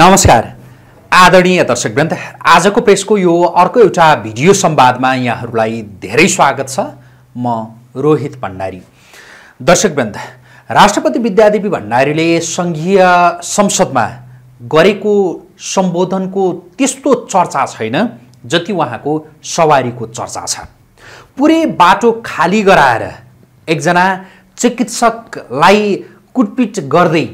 नमस्कार आदरणीय दर्शकवृन्द आजको प्रेसको यो अर्को एउटा भिडियो संवादमा यहाँहरूलाई धेरै स्वागत छ म रोहित भण्डारी दर्शकवृन्द राष्ट्रपति विद्यादेवी भण्डारीले सङ्घीय संसदमा गरेको सम्बोधनको त्यस्तो चर्चा छैन जति उहाँको सवारीको चर्चा छ पुरै बाटो खाली गराएर एकजना चिकित्सकलाई कुटपिट गर्दै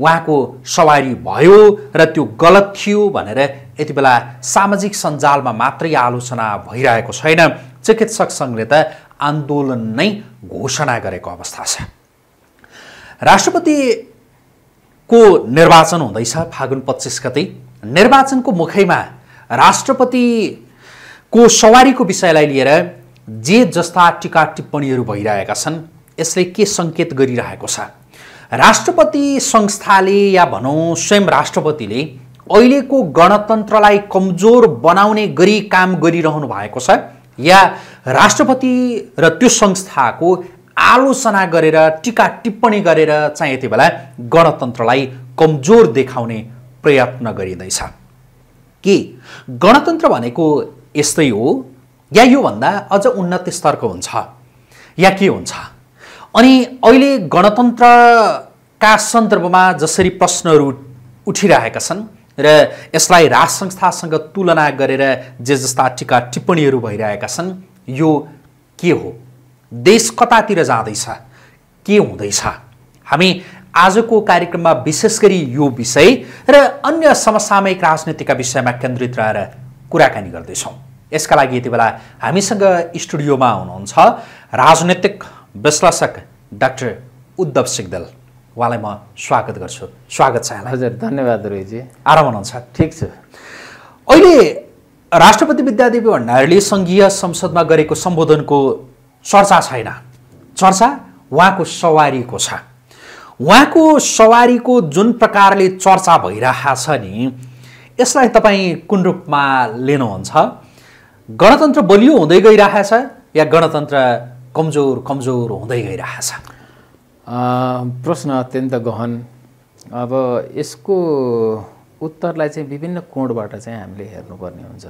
उहाँको सवारी भयो र त्यो गलत थियो भनेर यति बेला सामाजिक सञ्जालमा मात्रै आलोचना भइरहेको छैन चिकित्सक सङ्घले त आन्दोलन नै घोषणा गरेको अवस्था छ राष्ट्रपतिको निर्वाचन हुँदैछ फागुन पच्चिस गते निर्वाचनको मुखैमा राष्ट्रपतिको सवारीको विषयलाई लिएर जे जस्ता टिका टिप्पणीहरू भइरहेका छन् यसले के सङ्केत गरिरहेको छ राष्ट्रपति संस्थाले या भनौँ स्वयं राष्ट्रपतिले अहिलेको गणतन्त्रलाई कमजोर बनाउने गरी काम गरिरहनु भएको छ या राष्ट्रपति र त्यो संस्थाको आलोचना गरेर टिका टिप्पणी गरेर चाहिँ यति बेला गणतन्त्रलाई कमजोर देखाउने प्रयत्न गरिँदैछ के गणतन्त्र भनेको यस्तै हो या योभन्दा अझ उन्नत स्तरको हुन्छ या के हुन्छ अनि अहिले गणतन्त्रका सन्दर्भमा जसरी प्रश्नहरू उठिरहेका छन् र यसलाई राज संस्थासँग तुलना गरेर जे जस्ता टिका टिप्पणीहरू भइरहेका छन् यो के हो देश कतातिर जाँदैछ के हुँदैछ हामी आजको कार्यक्रममा विशेष गरी यो विषय र अन्य समसामयिक राजनीतिका विषयमा केन्द्रित रहेर कुराकानी गर्दैछौँ यसका लागि यति बेला हामीसँग स्टुडियोमा हुनुहुन्छ राजनैतिक विश्लेषक डाक्टर उद्धव सिग्दल उहाँलाई म स्वागत गर्छु स्वागत छ हजुर धन्यवाद रोहीजी आराम हुनुहुन्छ ठिक छ अहिले राष्ट्रपति विद्यादेवी भण्डारीले सङ्घीय संसदमा गरेको सम्बोधनको चर्चा छैन चर्चा उहाँको सवारीको छ उहाँको सवारीको जुन प्रकारले चर्चा भइरहेछ नि यसलाई तपाईँ कुन रूपमा लिनुहुन्छ गणतन्त्र बलियो हुँदै गइरहेछ या गणतन्त्र कमजोर कमजोर हुँदै गइरहेछ प्रश्न अत्यन्त गहन अब यसको उत्तरलाई चाहिँ विभिन्न कोणबाट चाहिँ हामीले हेर्नुपर्ने हुन्छ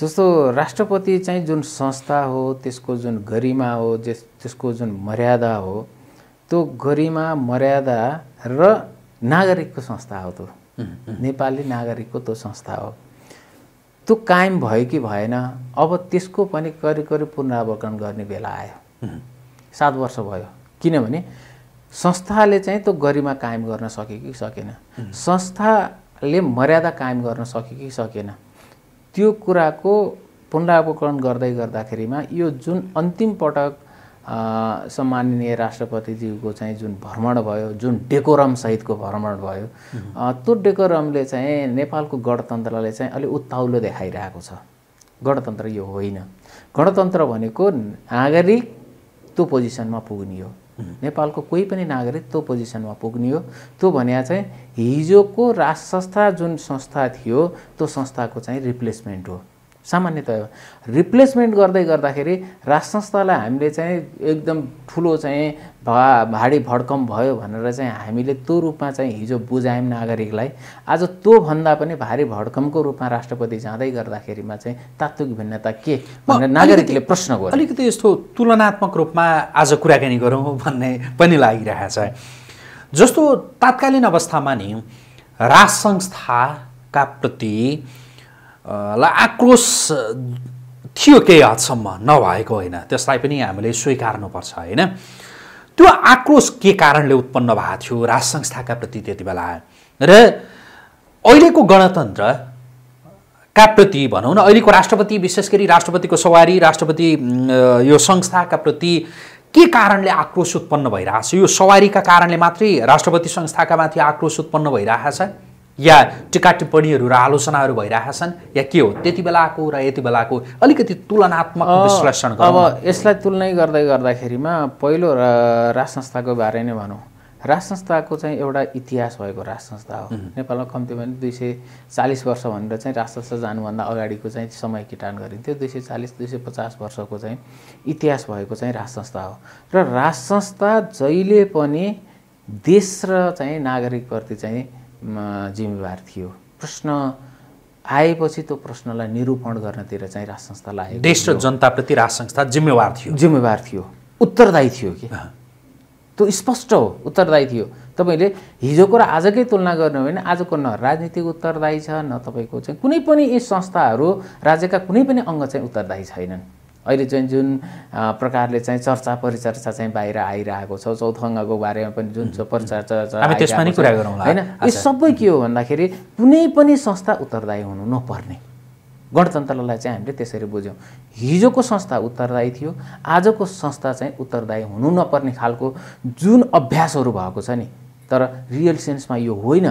जस्तो राष्ट्रपति चाहिँ जुन संस्था हो त्यसको जुन गरिमा हो जस त्यसको जुन मर्यादा हो त्यो गरिमा मर्यादा र नागरिकको संस्था हो त्यो नेपाली नागरिकको त्यो संस्था हो त्यो कायम भयो कि भएन अब त्यसको पनि करिब करिब पुनरावलोकन गर्ने बेला आयो सात वर्ष भयो किनभने संस्थाले चाहिँ त्यो गरिमा कायम गर्न सक्यो कि सकेन संस्थाले मर्यादा कायम गर्न सक्यो कि सकेन त्यो कुराको पुनरावकरण गर्दै गर्दाखेरिमा यो जुन अन्तिम पटक सम्माननीय राष्ट्रपतिज्यूको चाहिँ जुन भ्रमण भयो जुन डेकोरम सहितको भ्रमण भयो त्यो डेकोरमले चाहिँ नेपालको गणतन्त्रलाई चाहिँ अलिक उत्ताउलो देखाइरहेको छ गणतन्त्र यो होइन गणतन्त्र भनेको नागरिक त्यो पोजिसनमा पुग्ने हो नेपालको कोही पनि नागरिक त्यो पोजिसनमा पुग्ने हो त्यो भने चाहिँ हिजोको राज संस्था जुन संस्था थियो त्यो संस्थाको चाहिँ रिप्लेसमेन्ट हो सामान्यतया रिप्लेसमेन्ट गर्दै गर्दाखेरि राज संस्थालाई हामीले चाहिँ एकदम ठुलो चाहिँ भा भाडी भड्कम भयो भनेर चाहिँ हामीले त्यो रूपमा चाहिँ हिजो बुझायौँ नागरिकलाई आज त्योभन्दा पनि भारी भड्कमको रूपमा राष्ट्रपति जाँदै गर्दाखेरिमा चाहिँ तात्विक भिन्नता के भनेर नागरिकले प्रश्न गर्यो अलिकति यस्तो तुलनात्मक रूपमा आज कुराकानी गरौँ भन्ने पनि लागिरहेछ जस्तो तात्कालीन अवस्थामा नि राज संस्थाका प्रति लाई आक्रोश थियो केही हदसम्म नभएको होइन त्यसलाई पनि हामीले स्वीकार्नुपर्छ होइन त्यो आक्रोश के कारणले उत्पन्न भएको थियो राज संस्थाका प्रति त्यति बेला र अहिलेको गणतन्त्र का प्रति भनौँ न अहिलेको राष्ट्रपति विशेष गरी राष्ट्रपतिको सवारी राष्ट्रपति यो संस्थाका प्रति के कारणले आक्रोश उत्पन्न भइरहेछ यो सवारीका कारणले मात्रै राष्ट्रपति संस्थाका माथि आक्रोश उत्पन्न भइरहेछ या टिका टिप्पणीहरू र आलोचनाहरू भइरहेका छन् या के हो त्यति बेलाको र यति बेलाको अलिकति तुलनात्मक विश्लेषण अब यसलाई तुलनै गर्दै गर्दाखेरिमा पहिलो राज संस्थाको बारे नै भनौँ राज संस्थाको चाहिँ एउटा इतिहास भएको राज संस्था हो नेपालमा कम्ती भने दुई सय चालिस वर्ष भनेर चाहिँ राज संस्था जानुभन्दा अगाडिको चाहिँ समय किटान गरिन्थ्यो दुई सय चालिस दुई सय पचास वर्षको चाहिँ इतिहास भएको चाहिँ राज संस्था हो र राज संस्था जहिले पनि देश र चाहिँ नागरिकप्रति चाहिँ जिम्मेवार थियो प्रश्न आएपछि त्यो प्रश्नलाई निरूपण गर्नतिर चाहिँ राज संस्था लाग्यो देश र जनताप्रति राज संस्था जिम्मेवार थियो जिम्मेवार थियो उत्तरदायी थियो कि त्यो स्पष्ट हो उत्तरदायी थियो तपाईँले हिजोको र आजकै तुलना गर्नु भने आजको न राजनीतिक उत्तरदायी छ न तपाईँको चाहिँ कुनै पनि यी संस्थाहरू राज्यका कुनै पनि अङ्ग चाहिँ उत्तरदायी छैनन् अहिले चाहिँ जुन प्रकारले चाहिँ चर्चा परिचर्चा चाहिँ बाहिर आइरहेको छ चौथङ्गको बारेमा पनि जुन परिचर्चा होइन यो सबै के हो भन्दाखेरि कुनै पनि संस्था उत्तरदायी हुनु नपर्ने गणतन्त्रलाई चाहिँ हामीले त्यसरी बुझ्यौँ हिजोको संस्था उत्तरदायी थियो आजको संस्था चाहिँ उत्तरदायी हुनु नपर्ने खालको जुन अभ्यासहरू भएको छ नि तर रियल सेन्समा यो होइन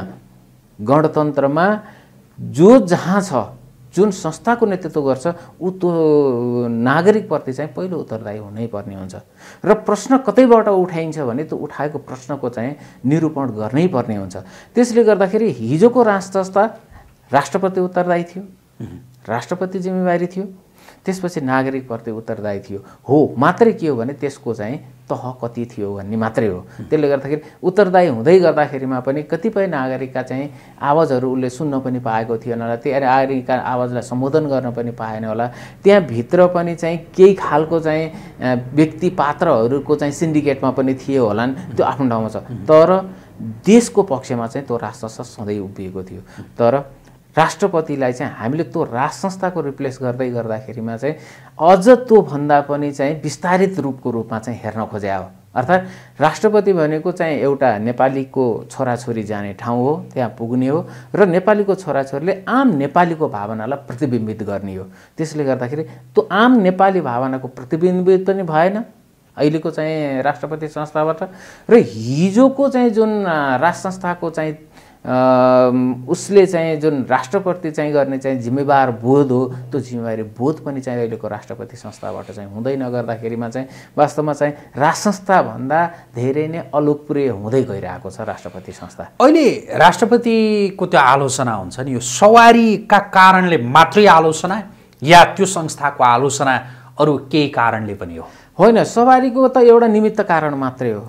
गणतन्त्रमा जो जहाँ छ जुन संस्थाको नेतृत्व गर्छ ऊ त्यो नागरिकप्रति चाहिँ पहिलो उत्तरदायी हुनै हुनैपर्ने हुन्छ र प्रश्न कतैबाट उठाइन्छ भने त्यो उठाएको प्रश्नको चाहिँ निरूपण गर्नै पर्ने हुन्छ त्यसले गर्दाखेरि हिजोको राष्ट्र संस्था राष्ट्रपति उत्तरदायी थियो राष्ट्रपति जिम्मेवारी थियो त्यसपछि नागरिकप्रति उत्तरदायी थियो हो मात्रै के हो भने त्यसको चाहिँ तह कति थियो भन्ने मात्रै हो त्यसले गर्दाखेरि उत्तरदायी हुँदै गर्दाखेरिमा पनि कतिपय नागरिकका चाहिँ आवाजहरू उसले सुन्न पनि पाएको थिएन होला त्यहाँ नागरिकका आवाजलाई सम्बोधन गर्न पनि पाएन होला त्यहाँभित्र पनि चाहिँ केही खालको चाहिँ व्यक्ति पात्रहरूको चाहिँ सिन्डिकेटमा पनि थियो होला नि त्यो आफ्नो ठाउँमा छ तर देशको पक्षमा चाहिँ त्यो राष्ट्र सधैँ उभिएको थियो तर राष्ट्रपतिलाई चाहिँ हामीले त्यो राज संस्थाको रिप्लेस गर्दै गर्दाखेरिमा चाहिँ अझ त्योभन्दा पनि चाहिँ विस्तारित रूपको रूपमा चाहिँ हेर्न खोज्या हो अर्थात् राष्ट्रपति भनेको चाहिँ एउटा नेपालीको छोराछोरी जाने ठाउँ हो त्यहाँ पुग्ने हो र नेपालीको छोराछोरीले आम नेपालीको भावनालाई प्रतिबिम्बित गर्ने हो त्यसले गर्दाखेरि त्यो आम नेपाली भावनाको प्रतिबिम्बित पनि भएन अहिलेको चाहिँ राष्ट्रपति संस्थाबाट र हिजोको चाहिँ जुन राज संस्थाको चाहिँ उसले चाहिँ जुन राष्ट्रपति चाहिँ गर्ने चाहिँ जिम्मेवार बोध हो त्यो जिम्मेवारी बोध पनि चाहिँ अहिलेको राष्ट्रपति संस्थाबाट चाहिँ हुँदै नगर्दाखेरिमा चाहिँ वास्तवमा चाहिँ राज संस्थाभन्दा धेरै नै अलोकप्रिय हुँदै गइरहेको छ राष्ट्रपति संस्था अहिले राष्ट्रपतिको त्यो आलोचना हुन्छ नि यो सवारीका कारणले मात्रै आलोचना या त्यो संस्थाको आलोचना अरू केही कारणले पनि हो होइन सवारीको त एउटा निमित्त कारण मात्रै हो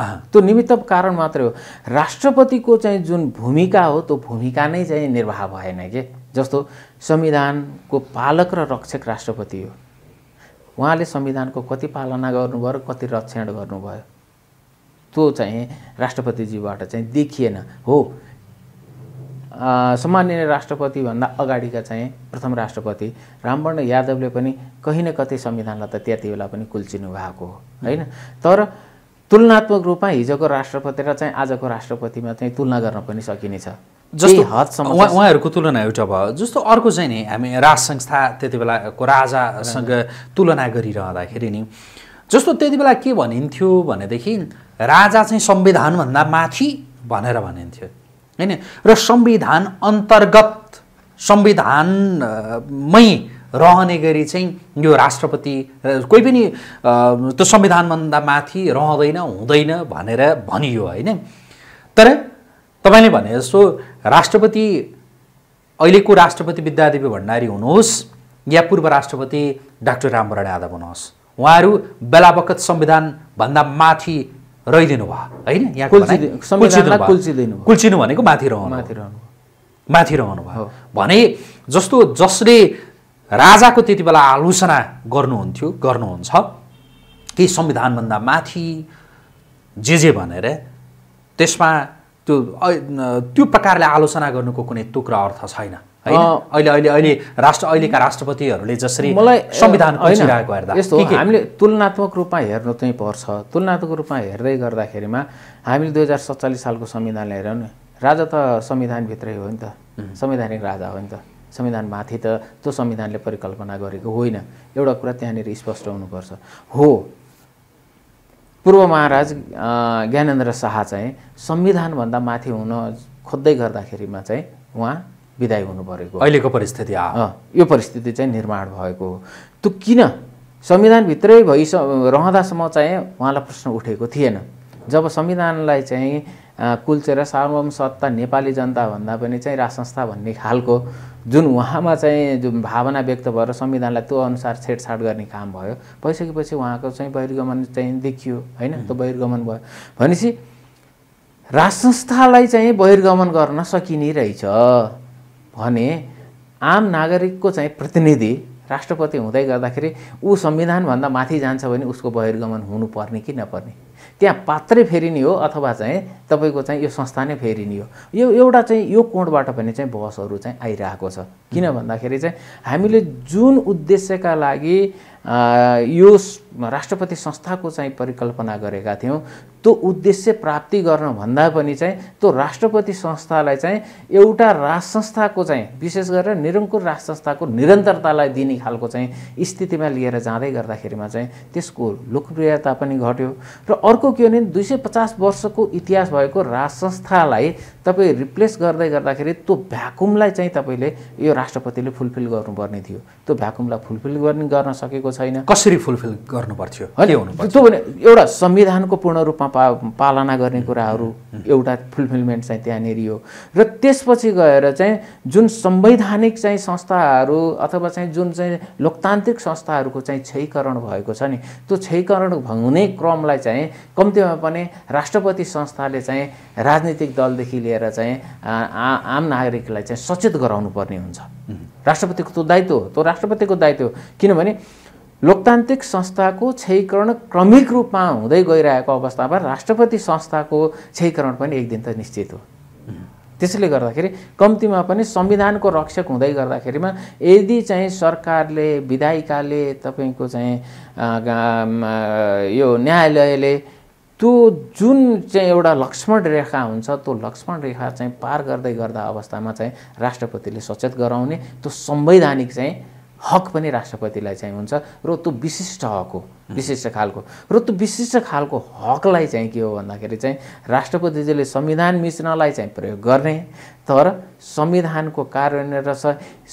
त्यो निमित्त कारण मात्रै हो राष्ट्रपतिको चाहिँ जुन भूमिका हो त्यो भूमिका नै चाहिँ निर्वाह भएन के जस्तो संविधानको पालक र रक्षक राष्ट्रपति हो उहाँले संविधानको कति पालना गर्नुभयो र कति रक्षण गर्नुभयो त्यो चाहिँ राष्ट्रपतिजीबाट चाहिँ देखिएन हो सम्माननीय राष्ट्रपतिभन्दा अगाडिका चाहिँ प्रथम राष्ट्रपति रामवर्ण यादवले पनि कहीँ न कतै संविधानलाई त त्यति बेला पनि कुल्चिनु भएको हो होइन तर तुलनात्मक रूपमा हिजोको राष्ट्रपति र चाहिँ आजको राष्ट्रपतिमा चाहिँ तुलना गर्न पनि सकिनेछ जस्तो हदसम्म उहाँहरूको तुलना एउटा भयो जस्तो अर्को चाहिँ नि हामी राज संस्था त्यति बेलाको राजासँग तुलना गरिरहँदाखेरि नि जस्तो त्यति बेला के भनिन्थ्यो भनेदेखि राजा चाहिँ संविधानभन्दा माथि भनेर भनिन्थ्यो होइन र संविधान अन्तर्गत संविधानमै रहने गरी चाहिँ यो राष्ट्रपति कोही पनि त्यो संविधानभन्दा माथि रहँदैन हुँदैन भनेर भनियो होइन तर तपाईँले भने जस्तो राष्ट्रपति अहिलेको राष्ट्रपति विद्यादेवी भण्डारी हुनुहोस् या पूर्व राष्ट्रपति डाक्टर रामवरण यादव हुनुहोस् उहाँहरू बेला बखत संविधानभन्दा माथि रहिदिनु भयो होइन यहाँ कुल्चिनु भनेको माथि रहनु माथि रहनु माथि रहनु भयो भने जस्तो जसले राजाको त्यति बेला आलोचना गर्नुहुन्थ्यो गर्नुहुन्छ कि संविधानभन्दा माथि जे जे भनेर त्यसमा त्यो त्यो प्रकारले आलोचना गर्नुको कुनै टुक्रा अर्थ छैन अहिले अहिले अहिले राष्ट्र अहिलेका राष्ट्रपतिहरूले जसरी मलाई संविधान यस्तो हामीले तुलनात्मक रूपमा हेर्नु चाहिँ पर्छ तुलनात्मक रूपमा हेर्दै गर्दाखेरिमा हामीले दुई हजार सत्तालिस सालको संविधानलाई हेऱ्यौँ नि राजा त संविधानभित्रै हो नि त संवैधानिक राजा हो नि त संविधानमाथि माथि त त्यो संविधानले परिकल्पना गरेको होइन एउटा कुरा त्यहाँनिर स्पष्ट हुनुपर्छ हो पूर्व महाराज ज्ञानेन्द्र शाह चाहिँ संविधानभन्दा माथि हुन खोज्दै गर्दाखेरिमा चाहिँ उहाँ विदाई हुनु परेको अहिलेको परिस्थिति यो परिस्थिति चाहिँ निर्माण भएको हो त्यो किन संविधानभित्रै भइस रहँदासम्म चाहिँ उहाँलाई प्रश्न उठेको थिएन जब संविधानलाई चाहिँ कुल्चेर सार्वभौम सत्ता नेपाली जनता भन्दा पनि चाहिँ राज संस्था भन्ने खालको जुन उहाँमा चाहिँ जुन भावना व्यक्त भएर संविधानलाई त्यो अनुसार छेडछाड गर्ने काम भयो भइसकेपछि उहाँको चाहिँ बहिर्गमन चाहिँ देखियो होइन त्यो बहिर्गमन भयो भनेपछि राज संस्थालाई चाहिँ बहिर्गमन गर्न सकिने रहेछ भने आम नागरिकको चाहिँ प्रतिनिधि राष्ट्रपति हुँदै गर्दाखेरि ऊ संविधानभन्दा माथि जान्छ भने उसको बहिर्गमन हुनुपर्ने कि नपर्ने त्यहाँ पात्रै फेरिने हो अथवा चाहिँ तपाईँको चाहिँ यो संस्था नै फेरिने हो यो एउटा चाहिँ यो कोणबाट पनि चाहिँ बहसहरू चाहिँ आइरहेको छ किन भन्दाखेरि चाहिँ हामीले जुन उद्देश्यका लागि यो राष्ट्रपति संस्थाको चाहिँ परिकल्पना गरेका थियौँ त्यो उद्देश्य प्राप्ति भन्दा पनि चाहिँ त्यो राष्ट्रपति संस्थालाई चाहिँ एउटा राज संस्थाको चाहिँ विशेष गरेर निरङ्कुर राज संस्थाको निरन्तरतालाई दिने खालको चाहिँ स्थितिमा लिएर जाँदै गर्दाखेरिमा चाहिँ त्यसको लोकप्रियता पनि घट्यो र अर्को के भने दुई सय पचास वर्षको इतिहास भएको राज संस्थालाई तपाईँ रिप्लेस गर्दै गर्दाखेरि त्यो भ्याकुमलाई चाहिँ तपाईँले यो राष्ट्रपतिले फुलफिल गर्नुपर्ने थियो त्यो भ्याकुमलाई फुलफिल गर्ने गर्न सकेको छैन कसरी फुलफिल गर्नुपर्थ्यो अलि हुनु त्यो भने एउटा संविधानको पूर्ण रूपमा पा पालना गर्ने कुराहरू एउटा फुलफिलमेन्ट चाहिँ त्यहाँनिर हो र त्यसपछि गएर चाहिँ जुन संवैधानिक चाहिँ संस्थाहरू अथवा चाहिँ जुन चाहिँ लोकतान्त्रिक संस्थाहरूको चाहिँ क्षयकरण भएको छ नि त्यो क्षयकरण हुने क्रमलाई चाहिँ कम्तीमा पनि राष्ट्रपति संस्थाले चाहिँ राजनीतिक दलदेखि लिएर चाहिँ आम नागरिकलाई चाहिँ सचेत गराउनु पर्ने हुन्छ राष्ट्रपतिको त्यो दायित्व हो त्यो राष्ट्रपतिको दायित्व हो किनभने लोकतान्त्रिक संस्थाको क्षयकरण क्रमिक रूपमा हुँदै गइरहेको अवस्थामा राष्ट्रपति संस्थाको क्षयकरण पनि एक दिन त निश्चित हो त्यसैले गर्दाखेरि कम्तीमा पनि संविधानको रक्षक हुँदै गर्दाखेरिमा यदि चाहिँ सरकारले विधायिकाले तपाईँको चाहिँ यो न्यायालयले त्यो जुन चाहिँ एउटा लक्ष्मण रेखा हुन्छ त्यो लक्ष्मण रेखा चाहिँ पार गर्दै गर्दा अवस्थामा चाहिँ राष्ट्रपतिले सचेत गराउने त्यो संवैधानिक चाहिँ हक पनि राष्ट्रपतिलाई चाहिँ हुन्छ र त्यो विशिष्ट हक हो विशिष्ट खालको र त्यो विशिष्ट खालको हकलाई चाहिँ के हो भन्दाखेरि चाहिँ राष्ट्रपतिजीले संविधान मिच्नलाई चाहिँ प्रयोग गर्ने तर संविधानको कार्यान्वयन र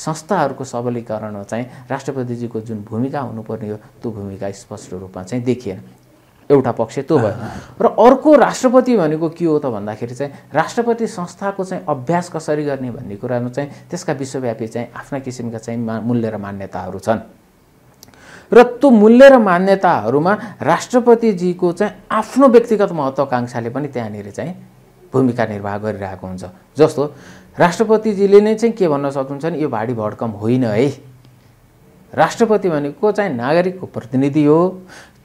संस्थाहरूको सबलीकरणमा चाहिँ राष्ट्रपतिजीको जुन भूमिका हुनुपर्ने हो त्यो भूमिका स्पष्ट रूपमा चाहिँ देखिएन एउटा पक्ष त्यो भयो र अर्को राष्ट्रपति भनेको के हो त भन्दाखेरि चाहिँ राष्ट्रपति संस्थाको चाहिँ अभ्यास कसरी गर्ने भन्ने कुरामा चाहिँ त्यसका विश्वव्यापी चाहिँ आफ्ना किसिमका चाहिँ मूल्य र मान्यताहरू छन् र त्यो मूल्य र मान्यताहरूमा राष्ट्रपतिजीको चाहिँ आफ्नो व्यक्तिगत महत्त्वकाङ्क्षाले पनि त्यहाँनिर चाहिँ भूमिका निर्वाह गरिरहेको हुन्छ जस्तो राष्ट्रपतिजीले नै चाहिँ के भन्न सक्नुहुन्छ भने यो भाडी भड्कम होइन है राष्ट्रपति भनेको चाहिँ नागरिकको प्रतिनिधि हो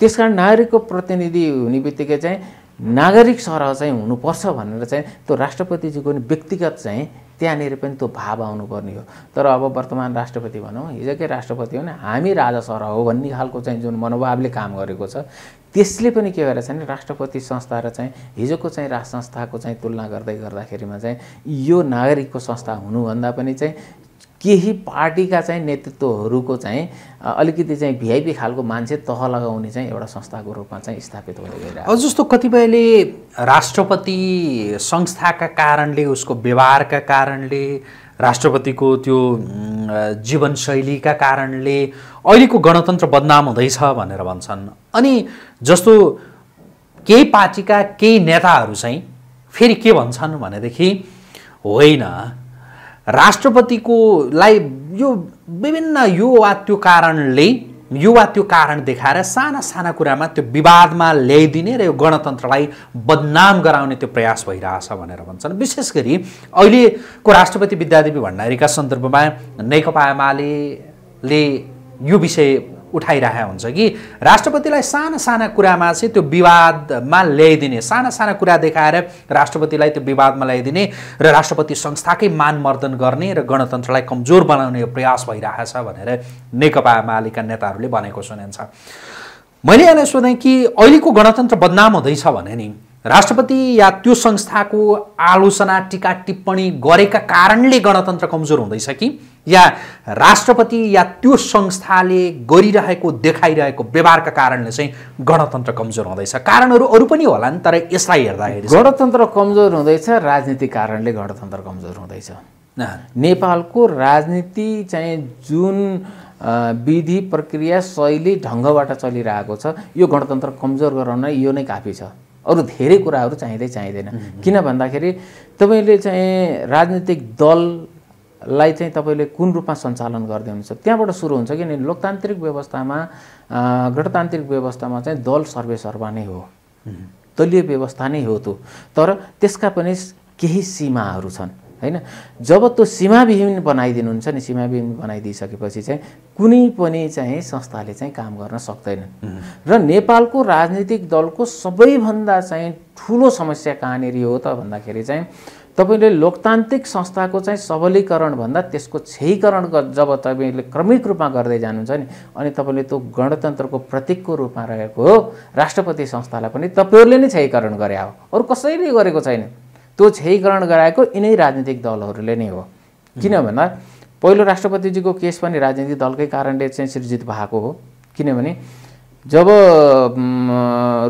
त्यस कारण नागरिकको प्रतिनिधि हुने बित्तिकै चाहिँ नागरिक सरह चाहिँ हुनुपर्छ भनेर चाहिँ त्यो राष्ट्रपतिजीको व्यक्तिगत चाहिँ त्यहाँनिर पनि त्यो भाव आउनुपर्ने हो तर अब वर्तमान राष्ट्रपति भनौँ हिजोकै राष्ट्रपति हो भने हामी राजा सरह हो भन्ने खालको चाहिँ जुन मनोभावले काम गरेको छ त्यसले पनि के गरेर चाहिँ राष्ट्रपति संस्था र चाहिँ हिजोको चाहिँ राज संस्थाको चाहिँ तुलना गर्दै गर्दाखेरिमा चाहिँ यो नागरिकको संस्था हुनुभन्दा पनि चाहिँ केही पार्टीका चाहिँ नेतृत्वहरूको चाहिँ अलिकति चाहिँ भिआइपी खालको मान्छे तह लगाउने चाहिँ एउटा संस्थाको रूपमा चाहिँ स्थापित हुँदै गइरहेको अब जस्तो कतिपयले राष्ट्रपति संस्थाका कारणले उसको व्यवहारका कारणले राष्ट्रपतिको त्यो जीवनशैलीका कारणले अहिलेको गणतन्त्र बदनाम हुँदैछ भनेर भन्छन् अनि जस्तो केही पार्टीका केही नेताहरू चाहिँ फेरि के भन्छन् भनेदेखि होइन राष्ट्रपतिकोलाई यो विभिन्न यो वा त्यो कारणले यो वा त्यो कारण देखाएर साना साना कुरामा त्यो विवादमा ल्याइदिने र यो गणतन्त्रलाई बदनाम गराउने त्यो प्रयास भइरहेछ भनेर भन्छन् विशेष गरी अहिलेको राष्ट्रपति विद्यादेवी भण्डारीका सन्दर्भमा नेकपा एमाले यो विषय उठाइरहेको हुन्छ कि राष्ट्रपतिलाई साना साना कुरामा चाहिँ त्यो विवादमा ल्याइदिने साना साना कुरा देखाएर राष्ट्रपतिलाई त्यो विवादमा ल्याइदिने र राष्ट्रपति संस्थाकै मानमर्दन गर्ने र गणतन्त्रलाई कमजोर बनाउने प्रयास भइरहेछ भनेर नेकपा मालेका नेताहरूले भनेको सुनिन्छ मैले यसलाई सोधेँ कि अहिलेको गणतन्त्र बदनाम हुँदैछ भने नि राष्ट्रपति या त्यो संस्थाको आलोचना टिका टिप्पणी गरेका कारणले गणतन्त्र कमजोर हुँदैछ कि या राष्ट्रपति या त्यो संस्थाले गरिरहेको देखाइरहेको व्यवहारका कारणले चाहिँ गणतन्त्र कमजोर हुँदैछ कारणहरू अरू पनि होला नि तर यसलाई हेर्दाखेरि गणतन्त्र कमजोर हुँदैछ राजनीतिक कारणले गणतन्त्र कमजोर हुँदैछ नेपालको राजनीति चाहिँ जुन विधि प्रक्रिया शैली ढङ्गबाट चलिरहेको छ यो गणतन्त्र कमजोर गराउन यो नै काफी छ अरू धेरै कुराहरू चाहिँदै चाहिँदैन किन भन्दाखेरि तपाईँले चाहिँ राजनीतिक दललाई चाहिँ तपाईँले कुन रूपमा सञ्चालन गर्दै हुनुहुन्छ त्यहाँबाट सुरु हुन्छ किनभने लोकतान्त्रिक व्यवस्थामा गणतान्त्रिक व्यवस्थामा चाहिँ दल सर्वेसर्वा नै हो दलीय व्यवस्था नै हो त्यो तर त्यसका पनि केही सीमाहरू छन् होइन जब त्यो सीमाविहीन बनाइदिनुहुन्छ नि सीमाविहीन बनाइदिइसकेपछि चाहिँ कुनै पनि चाहिँ संस्थाले चाहिँ काम गर्न सक्दैनन् र नेपालको राजनीतिक दलको सबैभन्दा चाहिँ ठुलो समस्या कहाँनिर हो त भन्दाखेरि चाहिँ तपाईँले लोकतान्त्रिक संस्थाको चाहिँ सबलीकरणभन्दा त्यसको क्षयीकरण जब तपाईँले क्रमिक रूपमा गर्दै जानुहुन्छ नि अनि तपाईँले त्यो गणतन्त्रको प्रतीकको रूपमा रहेको राष्ट्रपति संस्थालाई पनि तपाईँहरूले नै क्षयीकरण गरे हो अरू कसैले गरेको छैन त्यो क्षयीकरण गराएको यिनै राजनीतिक दलहरूले नै हो किन भन्दा पहिलो राष्ट्रपतिजीको केस पनि राजनीतिक दलकै कारणले चाहिँ सृजित भएको हो किनभने जब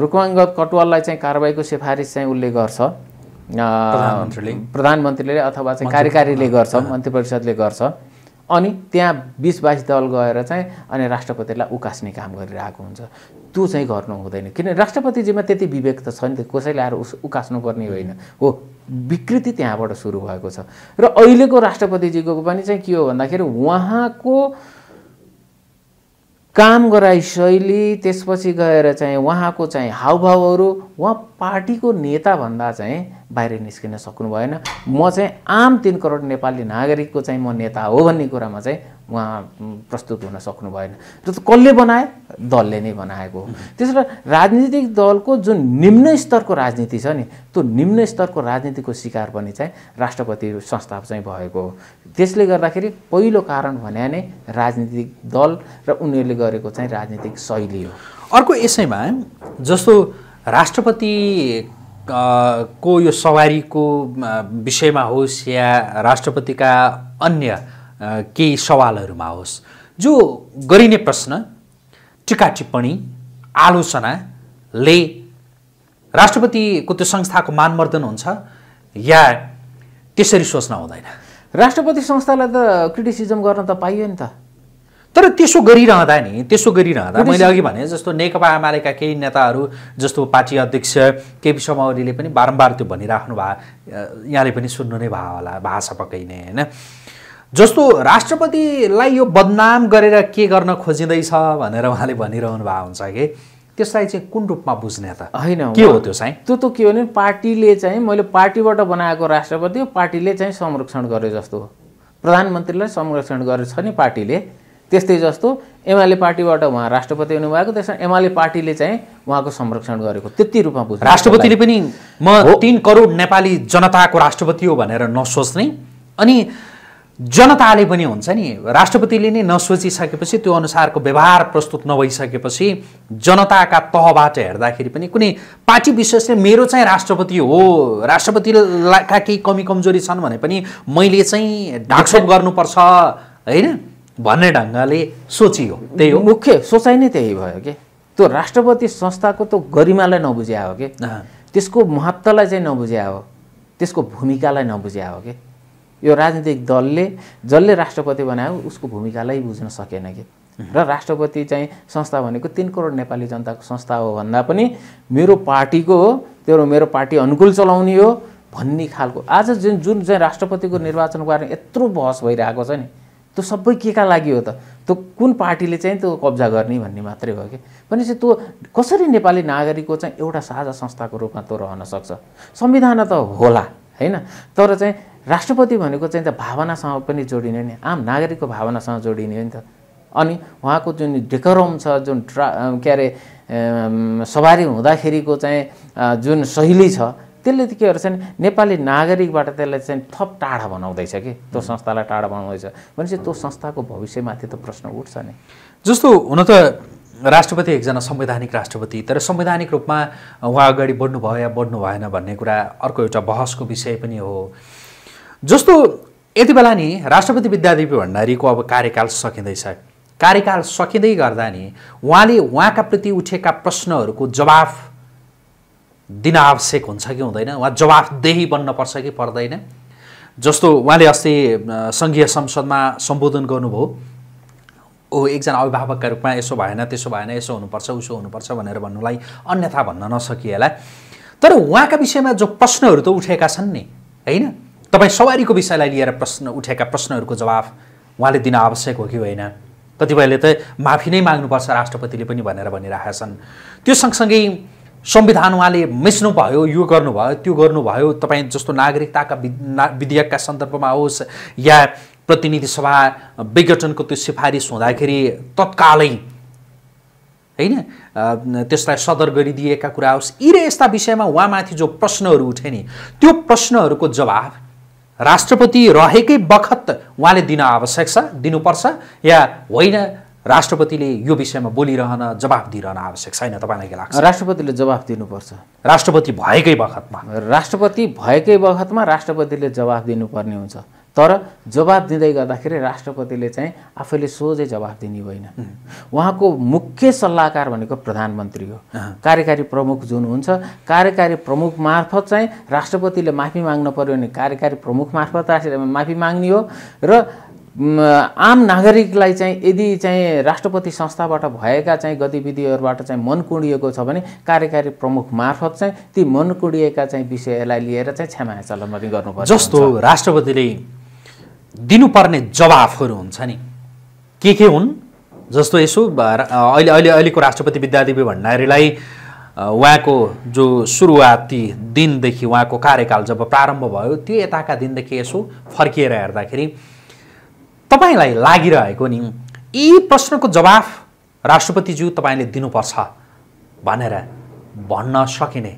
रुकुवाङ्गत कटुवाललाई चाहिँ कारवाहीको सिफारिस चाहिँ उसले गर्छ प्रधानमन्त्रीले अथवा चाहिँ कार्यकारीले गर्छ मन्त्री परिषदले गर्छ अनि त्यहाँ बिस बाइस दल गएर चाहिँ अनि राष्ट्रपतिलाई उकास्ने काम गरिरहेको हुन्छ त्यो चाहिँ गर्नु हुँदैन किन राष्ट्रपतिजीमा त्यति विवेक त छ नि त कसैले आएर उस उकास्नुपर्ने होइन हो विकृति त्यहाँबाट सुरु भएको छ र अहिलेको राष्ट्रपतिजीको पनि चाहिँ के हो भन्दाखेरि उहाँको काम गराइ शैली त्यसपछि गएर चाहिँ उहाँको चाहिँ हावभावहरू उहाँ पार्टीको नेताभन्दा चाहिँ बाहिर निस्किन सक्नु भएन म चाहिँ आम तिन करोड नेपाली नागरिकको चाहिँ म नेता हो भन्ने कुरामा चाहिँ उहाँ प्रस्तुत हुन सक्नु भएन त्यो त कसले बनाए दलले नै बनाएको हो त्यसो राजनीतिक दलको जुन निम्न स्तरको राजनीति छ नि त्यो निम्न स्तरको राजनीतिको शिकार पनि चाहिँ राष्ट्रपति संस्था चाहिँ भएको हो त्यसले गर्दाखेरि पहिलो कारण भने नै राजनीतिक दल र उनीहरूले गरेको चाहिँ राजनीतिक शैली हो अर्को यसैमा जस्तो राष्ट्रपति को यो सवारीको विषयमा होस् या राष्ट्रपतिका अन्य केही सवालहरूमा होस् जो गरिने प्रश्न टिका टिप्पणी आलोचनाले राष्ट्रपतिको त्यो संस्थाको मानमर्दन हुन्छ या त्यसरी सोच्न हुँदैन राष्ट्रपति संस्थालाई त क्रिटिसिजम गर्न त पाइयो नि त तर त्यसो गरिरहँदा नि त्यसो गरिरहँदा मैले अघि भने जस्तो नेकपा एमालेका केही नेताहरू जस्तो पार्टी अध्यक्ष केपी शर्मा ओलीले पनि बारम्बार त्यो भनिराख्नु भए यहाँले पनि सुन्नु नै भयो होला भाषा पक्कै नै होइन जस्तो राष्ट्रपतिलाई यो बदनाम गरेर के गर्न खोजिँदैछ भनेर उहाँले भनिरहनु भएको हुन्छ कि त्यसलाई चाहिँ कुन रूपमा बुझ्ने त होइन के हो त्यो चाहिँ त्यो त के हो भने पार्टीले चाहिँ मैले पार्टीबाट बनाएको राष्ट्रपति पार्टीले चाहिँ संरक्षण गरे जस्तो प्रधानमन्त्रीलाई संरक्षण गरेछ नि पार्टीले त्यस्तै जस्तो एमाले पार्टीबाट उहाँ राष्ट्रपति हुनुभएको त्यसमा एमाले पार्टीले चाहिँ उहाँको संरक्षण गरेको त्यति रूपमा बुझ्छ राष्ट्रपतिले पनि म तिन करोड नेपाली जनताको राष्ट्रपति हो भनेर नसोच्ने अनि जनताले पनि हुन्छ नि राष्ट्रपतिले नै नसोचिसकेपछि त्यो अनुसारको व्यवहार प्रस्तुत नभइसकेपछि जनताका तहबाट हेर्दाखेरि पनि कुनै पार्टी विशेषले मेरो चाहिँ राष्ट्रपति हो राष्ट्रपतिका केही कमी कमजोरी छन् भने पनि मैले चाहिँ ढाकछोप गर्नुपर्छ होइन भन्ने ढङ्गले सोचियो त्यही हो मुख्य सोचाइ नै त्यही भयो कि त्यो राष्ट्रपति संस्थाको त्यो गरिमालाई नबुझ्या हो कि त्यसको महत्त्वलाई चाहिँ नबुझ्या हो त्यसको भूमिकालाई नबुझ्या हो कि यो राजनीतिक दलले जसले राष्ट्रपति बनायो उसको भूमिकालाई बुझ्न सकेन कि र राष्ट्रपति चाहिँ संस्था भनेको तिन करोड नेपाली जनताको संस्था हो भन्दा पनि मेरो पार्टीको हो त्यो मेरो पार्टी अनुकूल चलाउने हो भन्ने खालको आज जुन जुन चाहिँ राष्ट्रपतिको निर्वाचनको बारेमा यत्रो बहस भइरहेको छ नि त्यो सबै के का लागि हो त त्यो कुन पार्टीले चाहिँ त्यो कब्जा गर्ने भन्ने मात्रै हो कि भनेपछि त्यो कसरी नेपाली नागरिकको चाहिँ एउटा साझा संस्थाको रूपमा त्यो रहन सक्छ संविधान त होला होइन तर चाहिँ राष्ट्रपति भनेको चाहिँ त भावनासँग पनि जोडिने नि आम नागरिकको भावनासँग जोडिने हो नि त अनि उहाँको जुन डेकरम छ जुन ट्रा के अरे सवारी हुँदाखेरिको चाहिँ जुन शैली छ त्यसले त के गर्छ नि नेपाली नागरिकबाट त्यसलाई चाहिँ थप टाढा बनाउँदैछ कि त्यो संस्थालाई टाढा बनाउँदैछ भनेपछि त्यो संस्थाको भविष्यमाथि त प्रश्न उठ्छ नि जस्तो हुन त राष्ट्रपति एकजना संवैधानिक राष्ट्रपति तर संवैधानिक रूपमा उहाँ अगाडि बढ्नु भयो या बढ्नु भएन भन्ने कुरा अर्को एउटा बहसको विषय पनि हो जस्तो यति बेला नि राष्ट्रपति विद्यादेवी भण्डारीको अब कार्यकाल सकिँदैछ कार्यकाल सकिँदै गर्दा नि उहाँले उहाँका प्रति उठेका प्रश्नहरूको जवाफ दिन आवश्यक हुन्छ कि हुँदैन उहाँ जवाफदेही बन्नपर्छ कि पर्दैन जस्तो उहाँले अस्ति सङ्घीय संसदमा सम्बोधन गर्नुभयो ओ एकजना अभिभावकका रूपमा यसो भएन त्यसो भएन यसो हुनुपर्छ उसो हुनुपर्छ भनेर भन्नुलाई अन्यथा भन्न नसकिएला तर उहाँका विषयमा जो प्रश्नहरू त उठेका छन् नि होइन तपाईँ सवारीको विषयलाई लिएर प्रश्न उठेका प्रश्नहरूको जवाफ उहाँले दिन आवश्यक हो कि होइन कतिपयले त माफी नै माग्नुपर्छ राष्ट्रपतिले पनि भनेर भनिरहेका छन् त्यो सँगसँगै संविधान उहाँले मिच्नुभयो यो गर्नुभयो त्यो गर्नुभयो तपाईँ जस्तो नागरिकताका विधेयकका सन्दर्भमा होस् या प्रतिनिधि सभा विघटनको त्यो सिफारिस हुँदाखेरि तत्कालै होइन त्यसलाई सदर गरिदिएका कुरा होस् यी र यस्ता विषयमा उहाँमाथि जो प्रश्नहरू उठे नि त्यो प्रश्नहरूको जवाब राष्ट्रपति रहेकै बखत उहाँले दिन आवश्यक छ दिनुपर्छ या होइन राष्ट्रपतिले यो विषयमा बोलिरहन जवाब दिइरहन आवश्यक छैन तपाईँलाई के लाग्छ राष्ट्रपतिले जवाब दिनुपर्छ राष्ट्रपति भएकै बखतमा राष्ट्रपति भएकै बखतमा राष्ट्रपतिले जवाब दिनुपर्ने हुन्छ तर जवाब दिँदै गर्दाखेरि राष्ट्रपतिले चाहिँ आफैले सोझै जवाब दिने होइन उहाँको मुख्य सल्लाहकार भनेको प्रधानमन्त्री हो कार्यकारी प्रमुख जुन हुन्छ कार्यकारी प्रमुख मार्फत चाहिँ राष्ट्रपतिले माफी माग्न पऱ्यो भने कार्यकारी प्रमुख मार्फत माफी माग्ने हो र आम नागरिकलाई चाहिँ यदि चाहिँ राष्ट्रपति संस्थाबाट भएका चाहिँ गतिविधिहरूबाट चाहिँ मन कुँडिएको छ भने कार्यकारी प्रमुख मार्फत चाहिँ ती मन कुँडिएका चाहिँ विषयलाई लिएर चाहिँ क्षमा पनि गर्नुपर्छ जस्तो राष्ट्रपतिले दिनुपर्ने जवाफहरू हुन्छ नि के के हुन् जस्तो यसो अहिले अहिले अहिलेको राष्ट्रपति विद्यादेवी भण्डारीलाई उहाँको जो सुरुवाती दिनदेखि उहाँको कार्यकाल जब प्रारम्भ भयो त्यो यताका दिनदेखि यसो फर्किएर हेर्दाखेरि तपाईँलाई लागिरहेको नि यी प्रश्नको जवाफ राष्ट्रपतिज्यू तपाईँले दिनुपर्छ भनेर भन्न सकिने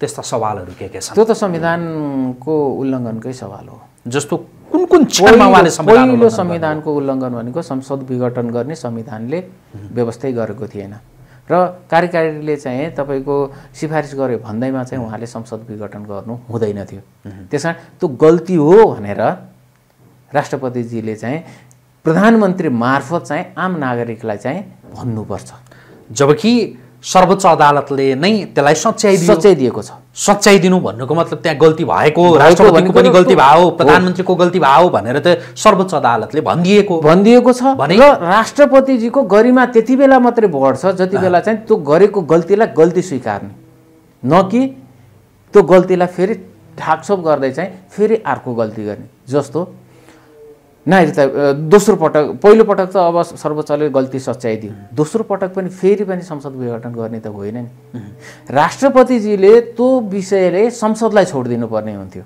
त्यस्ता सवालहरू के के छ त्यो त संविधानको उल्लङ्घनकै सवाल हो जस्तो कुन कुन पहिलो संविधानको उल्लङ्घन भनेको संसद विघटन गर्ने संविधानले व्यवस्थै गरेको थिएन र कार्यकारीले चाहिँ तपाईँको सिफारिस गर्यो भन्दैमा चाहिँ उहाँले संसद विघटन गर्नु हुँदैन थियो त्यस कारण त्यो गल्ती हो भनेर राष्ट्रपतिजीले चाहिँ प्रधानमन्त्री मार्फत चाहिँ आम नागरिकलाई चाहिँ भन्नुपर्छ जबकि सर्वोच्च अदालतले नै त्यसलाई सच्याइ सच्याइदिएको छ सच्याइदिनु भन्नुको मतलब त्यहाँ गल्ती भएको राष्ट्रपतिको पनि गल्ती भयो प्रधानमन्त्रीको गल्ती हो भनेर त सर्वोच्च अदालतले भनिदिएको भनिदिएको छ भने राष्ट्रपतिजीको गरिमा त्यति बेला मात्रै बढ्छ जति बेला चाहिँ त्यो गरेको गल्तीलाई गल्ती स्वीकार्ने न कि त्यो गल्तीलाई फेरि ढाकछोप गर्दै चाहिँ फेरि अर्को गल्ती गर्ने जस्तो नारी त दोस्रो पटक पहिलो पटक त अब सर्वोच्चले गल्ती सच्याइदियो दोस्रो पटक पनि फेरि पनि संसद विघटन गर्ने त होइन नि राष्ट्रपतिजीले त्यो विषयले संसदलाई छोडिदिनुपर्ने हुन्थ्यो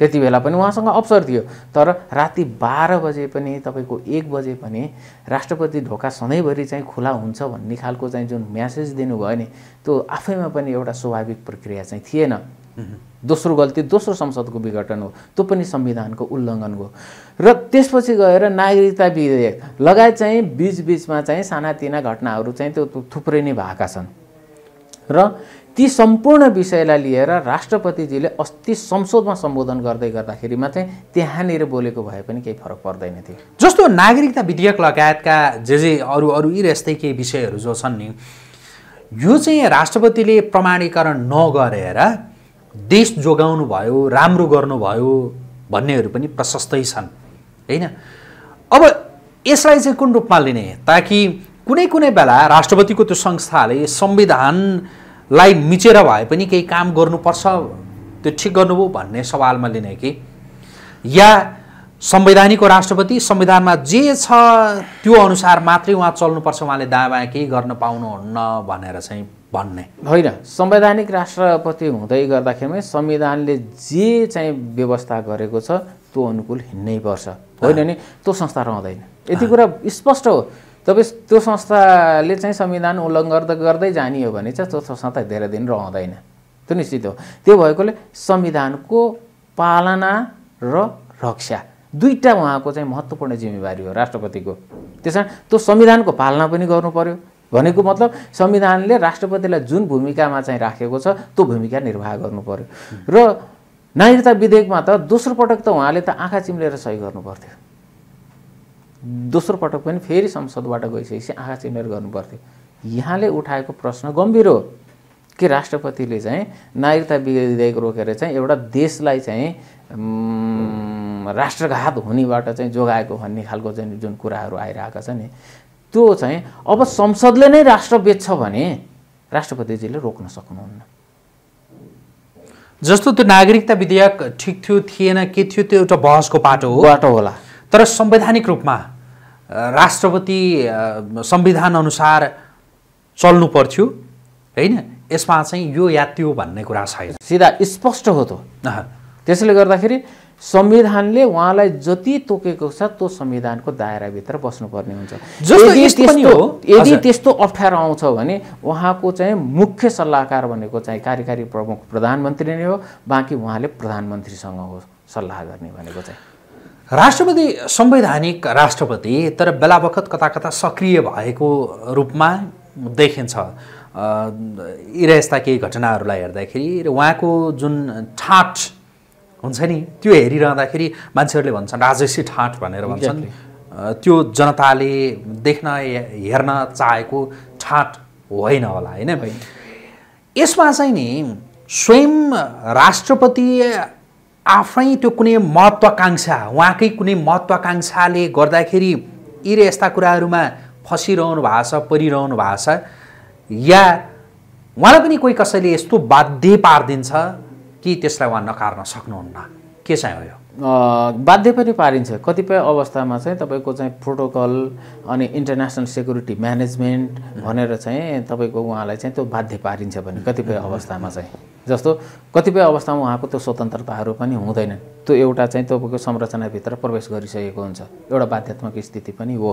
त्यति बेला पनि उहाँसँग अवसर थियो तर राति बाह्र बजे पनि तपाईँको एक बजे पनि राष्ट्रपति ढोका सधैँभरि चाहिँ खुला हुन्छ भन्ने खालको चाहिँ जुन म्यासेज दिनुभयो नि त्यो आफैमा पनि एउटा स्वाभाविक प्रक्रिया चाहिँ थिएन दोस्रो गल्ती दोस्रो संसदको विघटन हो त्यो पनि संविधानको उल्लङ्घन हो र त्यसपछि गएर नागरिकता विधेयक लगायत चाहिँ बिचबिचमा चाहिँ सानातिना घटनाहरू चाहिँ त्यो थुप्रै नै भएका छन् र ती सम्पूर्ण विषयलाई लिएर राष्ट्रपतिजीले अस्ति संसदमा सम्बोधन गर्दै गर्दाखेरिमा चाहिँ त्यहाँनिर बोलेको भए पनि केही फरक पर्दैन थियो जस्तो नागरिकता विधेयक लगायतका जे जे अरू अरू यी यस्तै केही विषयहरू जो छन् नि यो चाहिँ राष्ट्रपतिले प्रमाणीकरण नगरेर देश जोगाउनु भयो राम्रो गर्नुभयो भन्नेहरू पनि प्रशस्तै छन् होइन अब यसलाई चाहिँ कुन रूपमा लिने ताकि कुनै कुनै बेला राष्ट्रपतिको त्यो संस्थाले संविधानलाई मिचेर भए पनि केही काम गर्नुपर्छ त्यो ठिक गर्नुभयो भन्ने सवालमा लिने कि या संवैधानिक राष्ट्रपति संविधानमा जे छ त्यो अनुसार मात्रै उहाँ चल्नुपर्छ उहाँले दायाँ बायाँ केही गर्न पाउनुहुन्न भनेर चाहिँ भन्ने होइन संवैधानिक राष्ट्रपति हुँदै गर्दाखेरिमै संविधानले जे चाहिँ व्यवस्था गरेको छ त्यो अनुकूल हिँड्नै पर्छ होइन नि त्यो संस्था रहँदैन यति कुरा स्पष्ट हो तपाईँ त्यो संस्थाले चाहिँ संविधान उल्लङ्घन गर्दै जानियो भने चाहिँ त्यो संस्था धेरै दिन रहँदैन त्यो निश्चित हो त्यो भएकोले संविधानको पालना र रक्षा दुईवटा उहाँको चाहिँ महत्त्वपूर्ण जिम्मेवारी हो राष्ट्रपतिको त्यस कारण त्यो संविधानको पालना पनि गर्नु पऱ्यो भनेको मतलब संविधानले राष्ट्रपतिलाई जुन भूमिकामा चाहिँ राखेको छ त्यो भूमिका निर्वाह गर्नु पर्यो र नागरिकता विधेयकमा त दोस्रो पटक त उहाँले त आँखा चिम्लेर सही गर्नु पर्थ्यो दोस्रो पटक पनि फेरि संसदबाट गइसकेपछि आँखा चिम्लेर गर्नु पर्थ्यो यहाँले उठाएको प्रश्न गम्भीर हो कि राष्ट्रपतिले चाहिँ नागरिकता विधेयक रोकेर चाहिँ एउटा देशलाई चाहिँ राष्ट्रघात हुनेबाट चाहिँ जोगाएको भन्ने खालको चाहिँ जुन कुराहरू आइरहेका छ नि त्यो चाहिँ अब संसदले नै राष्ट्र बेच्छ भने राष्ट्रपतिजीले रोक्न सक्नुहुन्न जस्तो त्यो नागरिकता विधेयक ठिक थियो थिएन के थियो त्यो एउटा बहसको पाटो हो बाटो होला तर संवैधानिक रूपमा राष्ट्रपति संविधान अनुसार चल्नु पर्थ्यो होइन यसमा चाहिँ यो या त्यो भन्ने कुरा छैन सिधा स्पष्ट हो त त्यसैले गर्दाखेरि संविधानले उहाँलाई जति तोकेको छ त्यो संविधानको दायराभित्र बस्नुपर्ने हुन्छ यदि त्यस्तो यदि त्यस्तो अप्ठ्यारो आउँछ भने उहाँको चाहिँ मुख्य सल्लाहकार भनेको चाहिँ कार्यकारी प्रमुख प्रधानमन्त्री नै हो बाँकी उहाँले प्रधानमन्त्रीसँग हो सल्लाह गर्ने भनेको चाहिँ राष्ट्रपति संवैधानिक राष्ट्रपति तर बेलाबखत कता कता सक्रिय भएको रूपमा देखिन्छ यी यस्ता केही घटनाहरूलाई हेर्दाखेरि र उहाँको जुन ठाट हुन्छ नि त्यो हेरिरहँदाखेरि मान्छेहरूले भन्छन् राजस्वी ठाँट भनेर भन्छन् त्यो जनताले देख्न हेर्न चाहेको ठाँट होइन होला होइन यसमा चाहिँ नि स्वयं राष्ट्रपति आफै त्यो कुनै महत्त्वाकाङ्क्षा उहाँकै कुनै महत्त्वाकाङ्क्षाले गर्दाखेरि यी र यस्ता कुराहरूमा फसिरहनु भएको छ परिरहनु भएको छ या उहाँलाई पनि कोही कसैले यस्तो बाध्य पारिदिन्छ कि त्यसलाई उहाँ नकार्न सक्नुहुन्न के चाहिँ हो यो बाध्य पनि पारिन्छ कतिपय अवस्थामा चाहिँ तपाईँको चाहिँ प्रोटोकल अनि इन्टरनेसनल सेक्युरिटी म्यानेजमेन्ट भनेर चाहिँ तपाईँको उहाँलाई चाहिँ त्यो बाध्य पारिन्छ भने कतिपय अवस्थामा चाहिँ जस्तो कतिपय अवस्थामा उहाँको त्यो स्वतन्त्रताहरू पनि हुँदैनन् त्यो एउटा चाहिँ तपाईँको संरचनाभित्र प्रवेश गरिसकेको हुन्छ एउटा बाध्यात्मक स्थिति पनि हो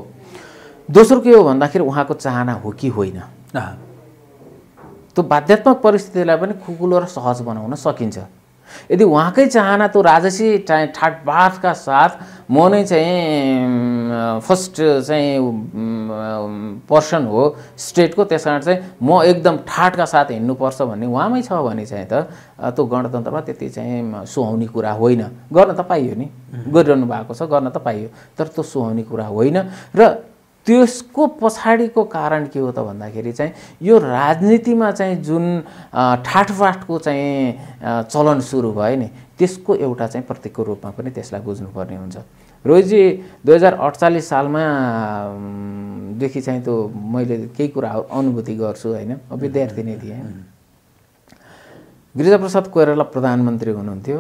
दोस्रो के हो भन्दाखेरि उहाँको चाहना हो कि होइन त्यो बाध्यात्मक परिस्थितिलाई पनि खुकुलो र सहज बनाउन सकिन्छ यदि उहाँकै चाहना त्यो राजसी ठाटबाटका साथ म नै चाहिँ फर्स्ट चाहिँ पर्सन हो स्टेटको त्यस कारण चाहिँ म एकदम ठाटका साथ हिँड्नुपर्छ भन्ने उहाँमै छ भने चाहिँ त त्यो गणतन्त्रमा त्यति चाहिँ सुहाउने कुरा होइन गर्न त पाइयो नि गरिरहनु भएको छ गर्न त पाइयो तर त्यो सुहाउने कुरा होइन र त्यसको पछाडिको कारण के हो त भन्दाखेरि चाहिँ यो राजनीतिमा चाहिँ जुन ठाटफाटको चाहिँ चलन सुरु भयो नि त्यसको एउटा चाहिँ प्रतीकको रूपमा पनि त्यसलाई बुझ्नुपर्ने हुन्छ रोहिजी दुई हजार अडचालिस सालमा देखि चाहिँ त्यो मैले केही कुरा अनुभूति गर्छु होइन विद्यार्थी नै थिएँ गिरिजाप्रसाद कोइराला प्रधानमन्त्री हुनुहुन्थ्यो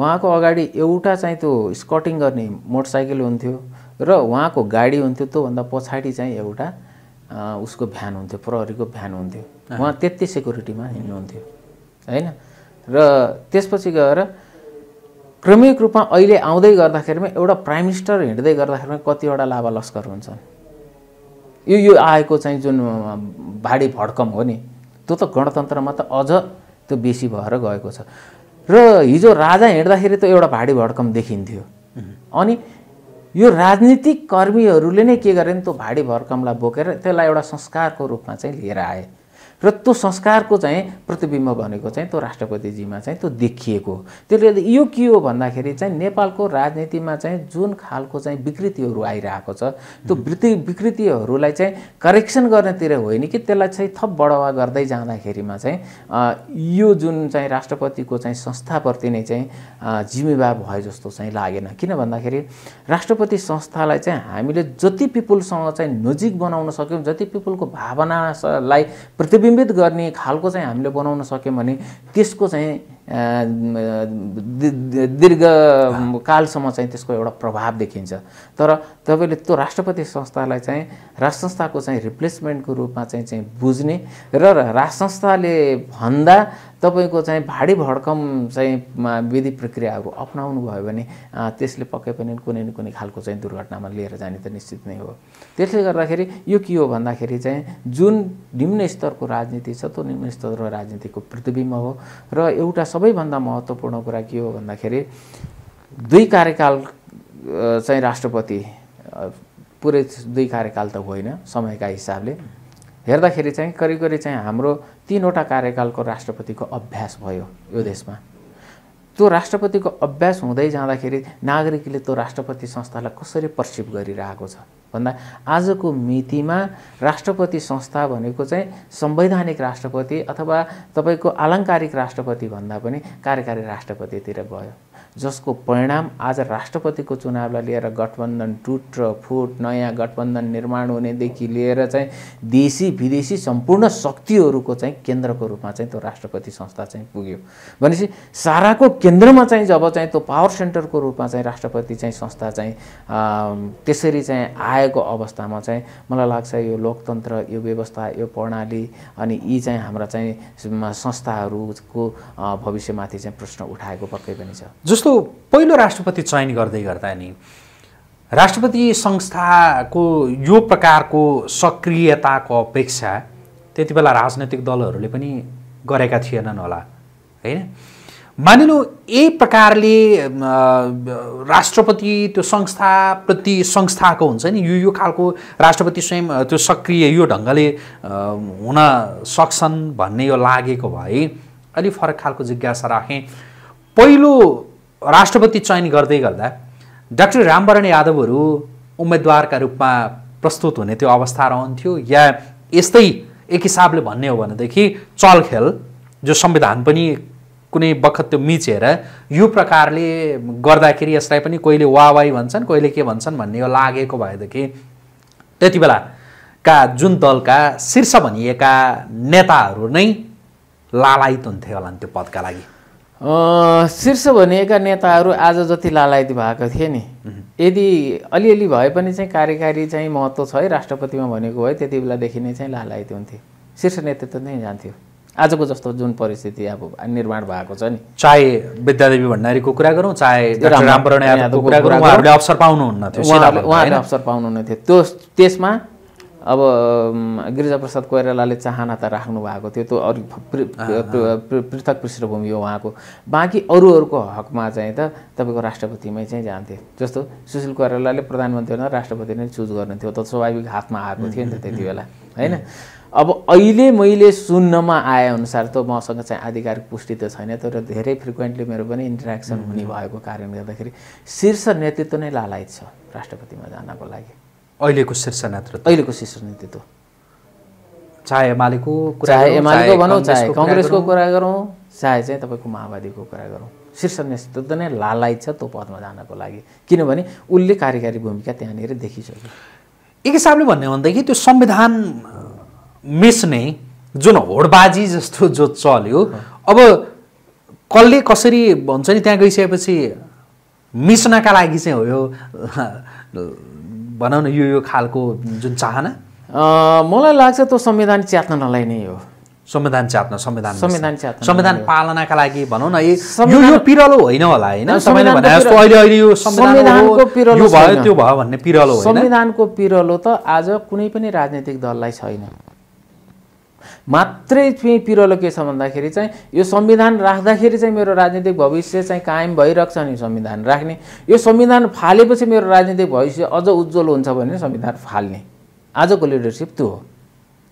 उहाँको अगाडि एउटा चाहिँ त्यो स्कटिङ गर्ने मोटरसाइकल हुन्थ्यो र उहाँको गाडी हुन्थ्यो त्योभन्दा पछाडि चाहिँ एउटा उसको भ्यान हुन्थ्यो प्रहरीको भ्यान हुन्थ्यो उहाँ त्यति सेक्युरिटीमा हिँड्नुहुन्थ्यो होइन र त्यसपछि गएर क्रमिक रूपमा अहिले आउँदै गर्दाखेरिमा एउटा प्राइम मिनिस्टर हिँड्दै गर्दाखेरिमा कतिवटा लाभा लस्कर हुन्छन् यो यो आएको चाहिँ जुन भाडी भड्कम हो नि त्यो त गणतन्त्रमा त अझ त्यो बेसी भएर गएको छ र हिजो राजा हिँड्दाखेरि त एउटा भाडी भड्कम देखिन्थ्यो अनि यो राजनीतिक कर्मीहरूले नै के गरे भने त्यो भाडी भर्कमलाई बोकेर त्यसलाई एउटा संस्कारको रूपमा चाहिँ लिएर आए र त्यो संस्कारको चाहिँ प्रतिबिम्ब भनेको चाहिँ त्यो राष्ट्रपतिजीमा चाहिँ त्यो देखिएको त्यसले गर्दा यो के हो भन्दाखेरि चाहिँ नेपालको राजनीतिमा चाहिँ जुन खालको चाहिँ विकृतिहरू आइरहेको छ त्यो वृत्ति विकृतिहरूलाई चाहिँ करेक्सन गर्नेतिर होइन कि त्यसलाई चाहिँ थप बढावा गर्दै जाँदाखेरिमा चाहिँ यो जुन चाहिँ राष्ट्रपतिको चाहिँ संस्थाप्रति नै चाहिँ जिम्मेवार भयो जस्तो चाहिँ लागेन किन भन्दाखेरि राष्ट्रपति संस्थालाई चाहिँ हामीले जति पिपुलसँग चाहिँ नजिक बनाउन सक्यौँ जति पिपुलको भावनालाई प्रतिबिम्ब प्रतिबिम्बित गर्ने खालको चाहिँ हामीले बनाउन सक्यौँ भने त्यसको चाहिँ दीर्घकालसम्म चाहिँ त्यसको एउटा प्रभाव देखिन्छ तर तपाईँले त्यो राष्ट्रपति संस्थालाई चाहिँ राष्ट्र संस्थाको चाहिँ रिप्लेसमेन्टको रूपमा चाहिँ चाहिँ बुझ्ने र राष्ट्र संस्थाले भन्दा तपाईँको चाहिँ भाडी भडकम चाहिँ विधि प्रक्रियाहरू अप्नाउनु भयो भने त्यसले पक्कै पनि कुनै न कुनै खालको चाहिँ दुर्घटनामा लिएर जाने त निश्चित नै हो त्यसले गर्दाखेरि यो के हो भन्दाखेरि चाहिँ जुन निम्न स्तरको राजनीति छ त्यो निम्न स्तरको राजनीतिको प्रतिबिम्ब हो र एउटा सबैभन्दा महत्त्वपूर्ण कुरा के हो भन्दाखेरि दुई कार्यकाल चाहिँ राष्ट्रपति पुरै दुई कार्यकाल त होइन समयका हिसाबले हेर्दाखेरि चाहिँ करिब करिब चाहिँ हाम्रो तिनवटा कार्यकालको राष्ट्रपतिको अभ्यास भयो यो देशमा त्यो राष्ट्रपतिको अभ्यास हुँदै जाँदाखेरि नागरिकले त्यो राष्ट्रपति संस्थालाई कसरी पर्सिभ गरिरहेको छ भन्दा आजको मितिमा राष्ट्रपति संस्था भनेको चाहिँ संवैधानिक राष्ट्रपति अथवा तपाईँको आलङ्कारिक राष्ट्रपति भन्दा पनि कार्यकारी राष्ट्रपतितिर गयो जसको परिणाम आज राष्ट्रपतिको चुनावलाई लिएर गठबन्धन टुट र फुट नयाँ गठबन्धन निर्माण हुनेदेखि लिएर चाहिँ देशी विदेशी सम्पूर्ण शक्तिहरूको चाहिँ केन्द्रको रूपमा चाहिँ त्यो राष्ट्रपति संस्था चाहिँ पुग्यो भनेपछि साराको केन्द्रमा चाहिँ जब चाहिँ त्यो पावर सेन्टरको रूपमा चाहिँ राष्ट्रपति चाहिँ संस्था चाहिँ त्यसरी चाहिँ आएको अवस्थामा चाहिँ मलाई लाग्छ यो लोकतन्त्र यो व्यवस्था यो प्रणाली अनि यी चाहिँ हाम्रा चाहिँ संस्थाहरूको भविष्यमाथि चाहिँ प्रश्न उठाएको पक्कै पनि छ जस्तो पहिलो राष्ट्रपति चयन गर्दै गर्दा नि राष्ट्रपति संस्थाको यो प्रकारको सक्रियताको अपेक्षा त्यति बेला राजनैतिक दलहरूले पनि गरेका थिएनन् होला होइन मानिलो यही प्रकारले राष्ट्रपति त्यो संस्थाप्रति संस्थाको हुन्छ नि यो यो खालको राष्ट्रपति स्वयं त्यो सक्रिय यो ढङ्गले हुन सक्छन् भन्ने यो लागेको भए अलिक फरक खालको जिज्ञासा राखेँ पहिलो राष्ट्रपति चयन गर्दै गर्दा डाक्टर रामवरण यादवहरू उम्मेदवारका रूपमा प्रस्तुत हुने त्यो अवस्था रहन्थ्यो या यस्तै एक हिसाबले भन्ने हो भनेदेखि चलखेल जो संविधान पनि कुनै बखत त्यो मिचेर यो प्रकारले गर्दाखेरि यसलाई पनि कोहीले वावाई भन्छन् कोहीले के भन्छन् भन्ने यो लागेको भएदेखि त्यति बेलाका जुन दलका शीर्ष भनिएका नेताहरू नै लालायित हुन्थे होला नि त्यो पदका लागि शीर्ष भनिएका नेताहरू आज जति लालायत भएको थिए नि यदि अलिअलि भए पनि चाहिँ कार्यकारी चाहिँ महत्त्व छ है राष्ट्रपतिमा भनेको भए त्यति बेलादेखि नै चाहिँ लालायत हुन्थ्यो शीर्ष नेतृत्व नै जान्थ्यो आजको जस्तो जुन परिस्थिति अब निर्माण भएको छ नि चाहे विद्यादेवी भण्डारीको कुरा गरौँ चाहे कुरा गरौँ अवसर पाउनुहुन्न थियो उहाँहरूले अवसर पाउनुहुन्न थियो त्यो त्यसमा अब गिरिजाप्रसाद कोइरालाले चाहना त राख्नु भएको थियो त्यो अरू पृथक पृष्ठभूमि हो उहाँको बाँकी अरूहरूको हकमा चाहिँ त तपाईँको राष्ट्रपतिमै चाहिँ जान्थे जस्तो सुशील कोइरालाले प्रधानमन्त्री होइन राष्ट्रपति नै चुज थियो त स्वाभाविक हातमा आएको थियो नि त त्यति बेला होइन अब अहिले मैले सुन्नमा आएअनुसार त मसँग चाहिँ आधिकारिक पुष्टि त छैन तर धेरै फ्रिक्वेन्टली मेरो पनि इन्ट्रेक्सन हुने भएको कारणले गर्दाखेरि शीर्ष नेतृत्व नै लालायत छ राष्ट्रपतिमा जानको लागि अहिलेको शीर्ष नेतृत्व अहिलेको शीर्ष नेतृत्व चाहे एमालेको चाहे एमालेको भनौँ चाहे कङ्ग्रेसको कुरा गरौँ चाहे चाहिँ तपाईँको माओवादीको कुरा गरौँ शीर्ष नेतृत्व नै लालाइ छ त्यो पदमा जानको लागि किनभने उसले कार्यकारी भूमिका त्यहाँनिर देखिसक्यो एक हिसाबले भन्यो भनेदेखि त्यो संविधान मिस्ने जुन होडबाजी जस्तो जो चल्यो अब कसले कसरी भन्छ नि त्यहाँ गइसकेपछि मिस्नका लागि चाहिँ हो यो भनौँ न यो यो खालको जुन चाहना मलाई लाग्छ त्यो संविधान च्यात्नलाई नै हो संविधान च्यात्न संविधान संविधान च्यात्न संविधान पालनाका लागि भनौँ न यो यो पिरलो होइन होला होइन जस्तो अहिले अहिले यो संविधानको पिरलो भयो त्यो भयो भन्ने पिरलो संविधानको पिरलो त आज कुनै पनि राजनैतिक दललाई छैन मात्रै चाहिँ पिरोलो के छ भन्दाखेरि चाहिँ यो संविधान राख्दाखेरि चाहिँ मेरो राजनीतिक भविष्य चाहिँ कायम भइरहेको छ नि संविधान राख्ने यो संविधान फालेपछि मेरो राजनीतिक भविष्य अझ उज्जवल हुन्छ भने संविधान फाल्ने आजको लिडरसिप त्यो हो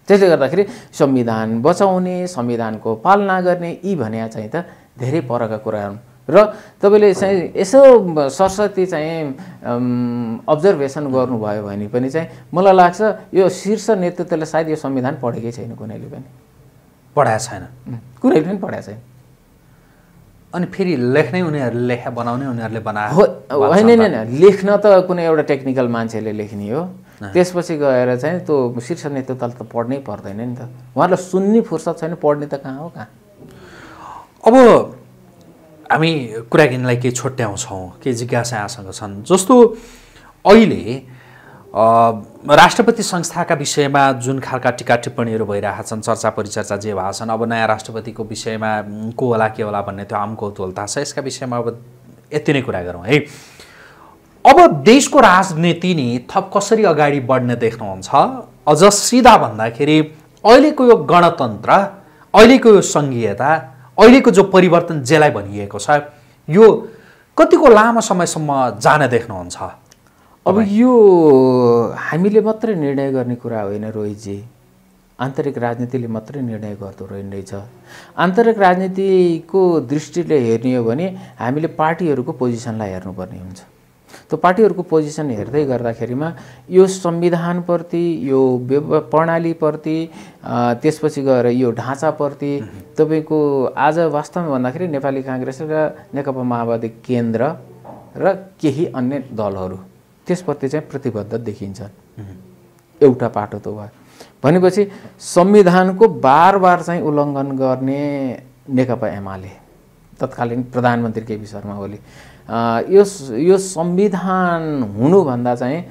त्यसले गर्दाखेरि संविधान बचाउने संविधानको पालना गर्ने यी भने चाहिँ त धेरै परका कुराहरू र तपाईँले चाहिँ यसो सरस्वती चाहिँ अब्जर्भेसन गर्नुभयो भने पनि चाहिँ मलाई लाग्छ यो शीर्ष नेतृत्वले सायद यो संविधान पढेकै छैन कुनैले पनि पढाएको छैन कुनैले पनि पढाएको छैन अनि फेरि लेख्नै उनीहरूले लेख बनाउने उनीहरूले होइन होइन होइन लेख्न त कुनै एउटा टेक्निकल मान्छेले लेख्ने हो त्यसपछि गएर चाहिँ त्यो शीर्ष नेतृत्वले त पढ्नै पर्दैन नि त उहाँहरूलाई सुन्ने फुर्सद छैन पढ्ने त कहाँ हो कहाँ अब हामी कुराकिनीलाई के छोट्याउँछौँ के जिज्ञासा यहाँसँग छन् जस्तो अहिले राष्ट्रपति संस्थाका विषयमा जुन खालका टिका टिप्पणीहरू भइरहेका छन् चर्चा परिचर्चा जे भएको छन् अब नयाँ राष्ट्रपतिको विषयमा को होला के होला भन्ने त्यो आम कौतुलता छ यसका विषयमा अब यति नै कुरा गरौँ है अब देशको राजनीति नि थप कसरी अगाडि बढ्ने देख्नुहुन्छ अझ सिधा भन्दाखेरि अहिलेको यो गणतन्त्र अहिलेको यो सङ्घीयता अहिलेको जो परिवर्तन जेलाई भनिएको छ यो कतिको लामो समयसम्म जान देख्नुहुन्छ अब यो हामीले मात्रै निर्णय गर्ने कुरा होइन रोहितजी आन्तरिक राजनीतिले मात्रै निर्णय गर्दो रहेछ आन्तरिक राजनीतिको दृष्टिले हेर्ने हो भने हामीले पार्टीहरूको पोजिसनलाई हेर्नुपर्ने हुन्छ त्यो पार्टीहरूको पोजिसन हेर्दै गर्दाखेरिमा यो संविधानप्रति यो व्यव प्रणालीप्रति त्यसपछि गएर यो ढाँचाप्रति तपाईँको आज वास्तवमा भन्दाखेरि नेपाली काङ्ग्रेस र नेकपा माओवादी केन्द्र र केही अन्य दलहरू त्यसप्रति चाहिँ प्रतिबद्ध देखिन्छन् एउटा पाटो त भयो भनेपछि संविधानको बार बार चाहिँ उल्लङ्घन गर्ने नेकपा एमाले तत्कालीन प्रधानमन्त्री केपी शर्मा ओली यो यो संविधान हुनुभन्दा चाहिँ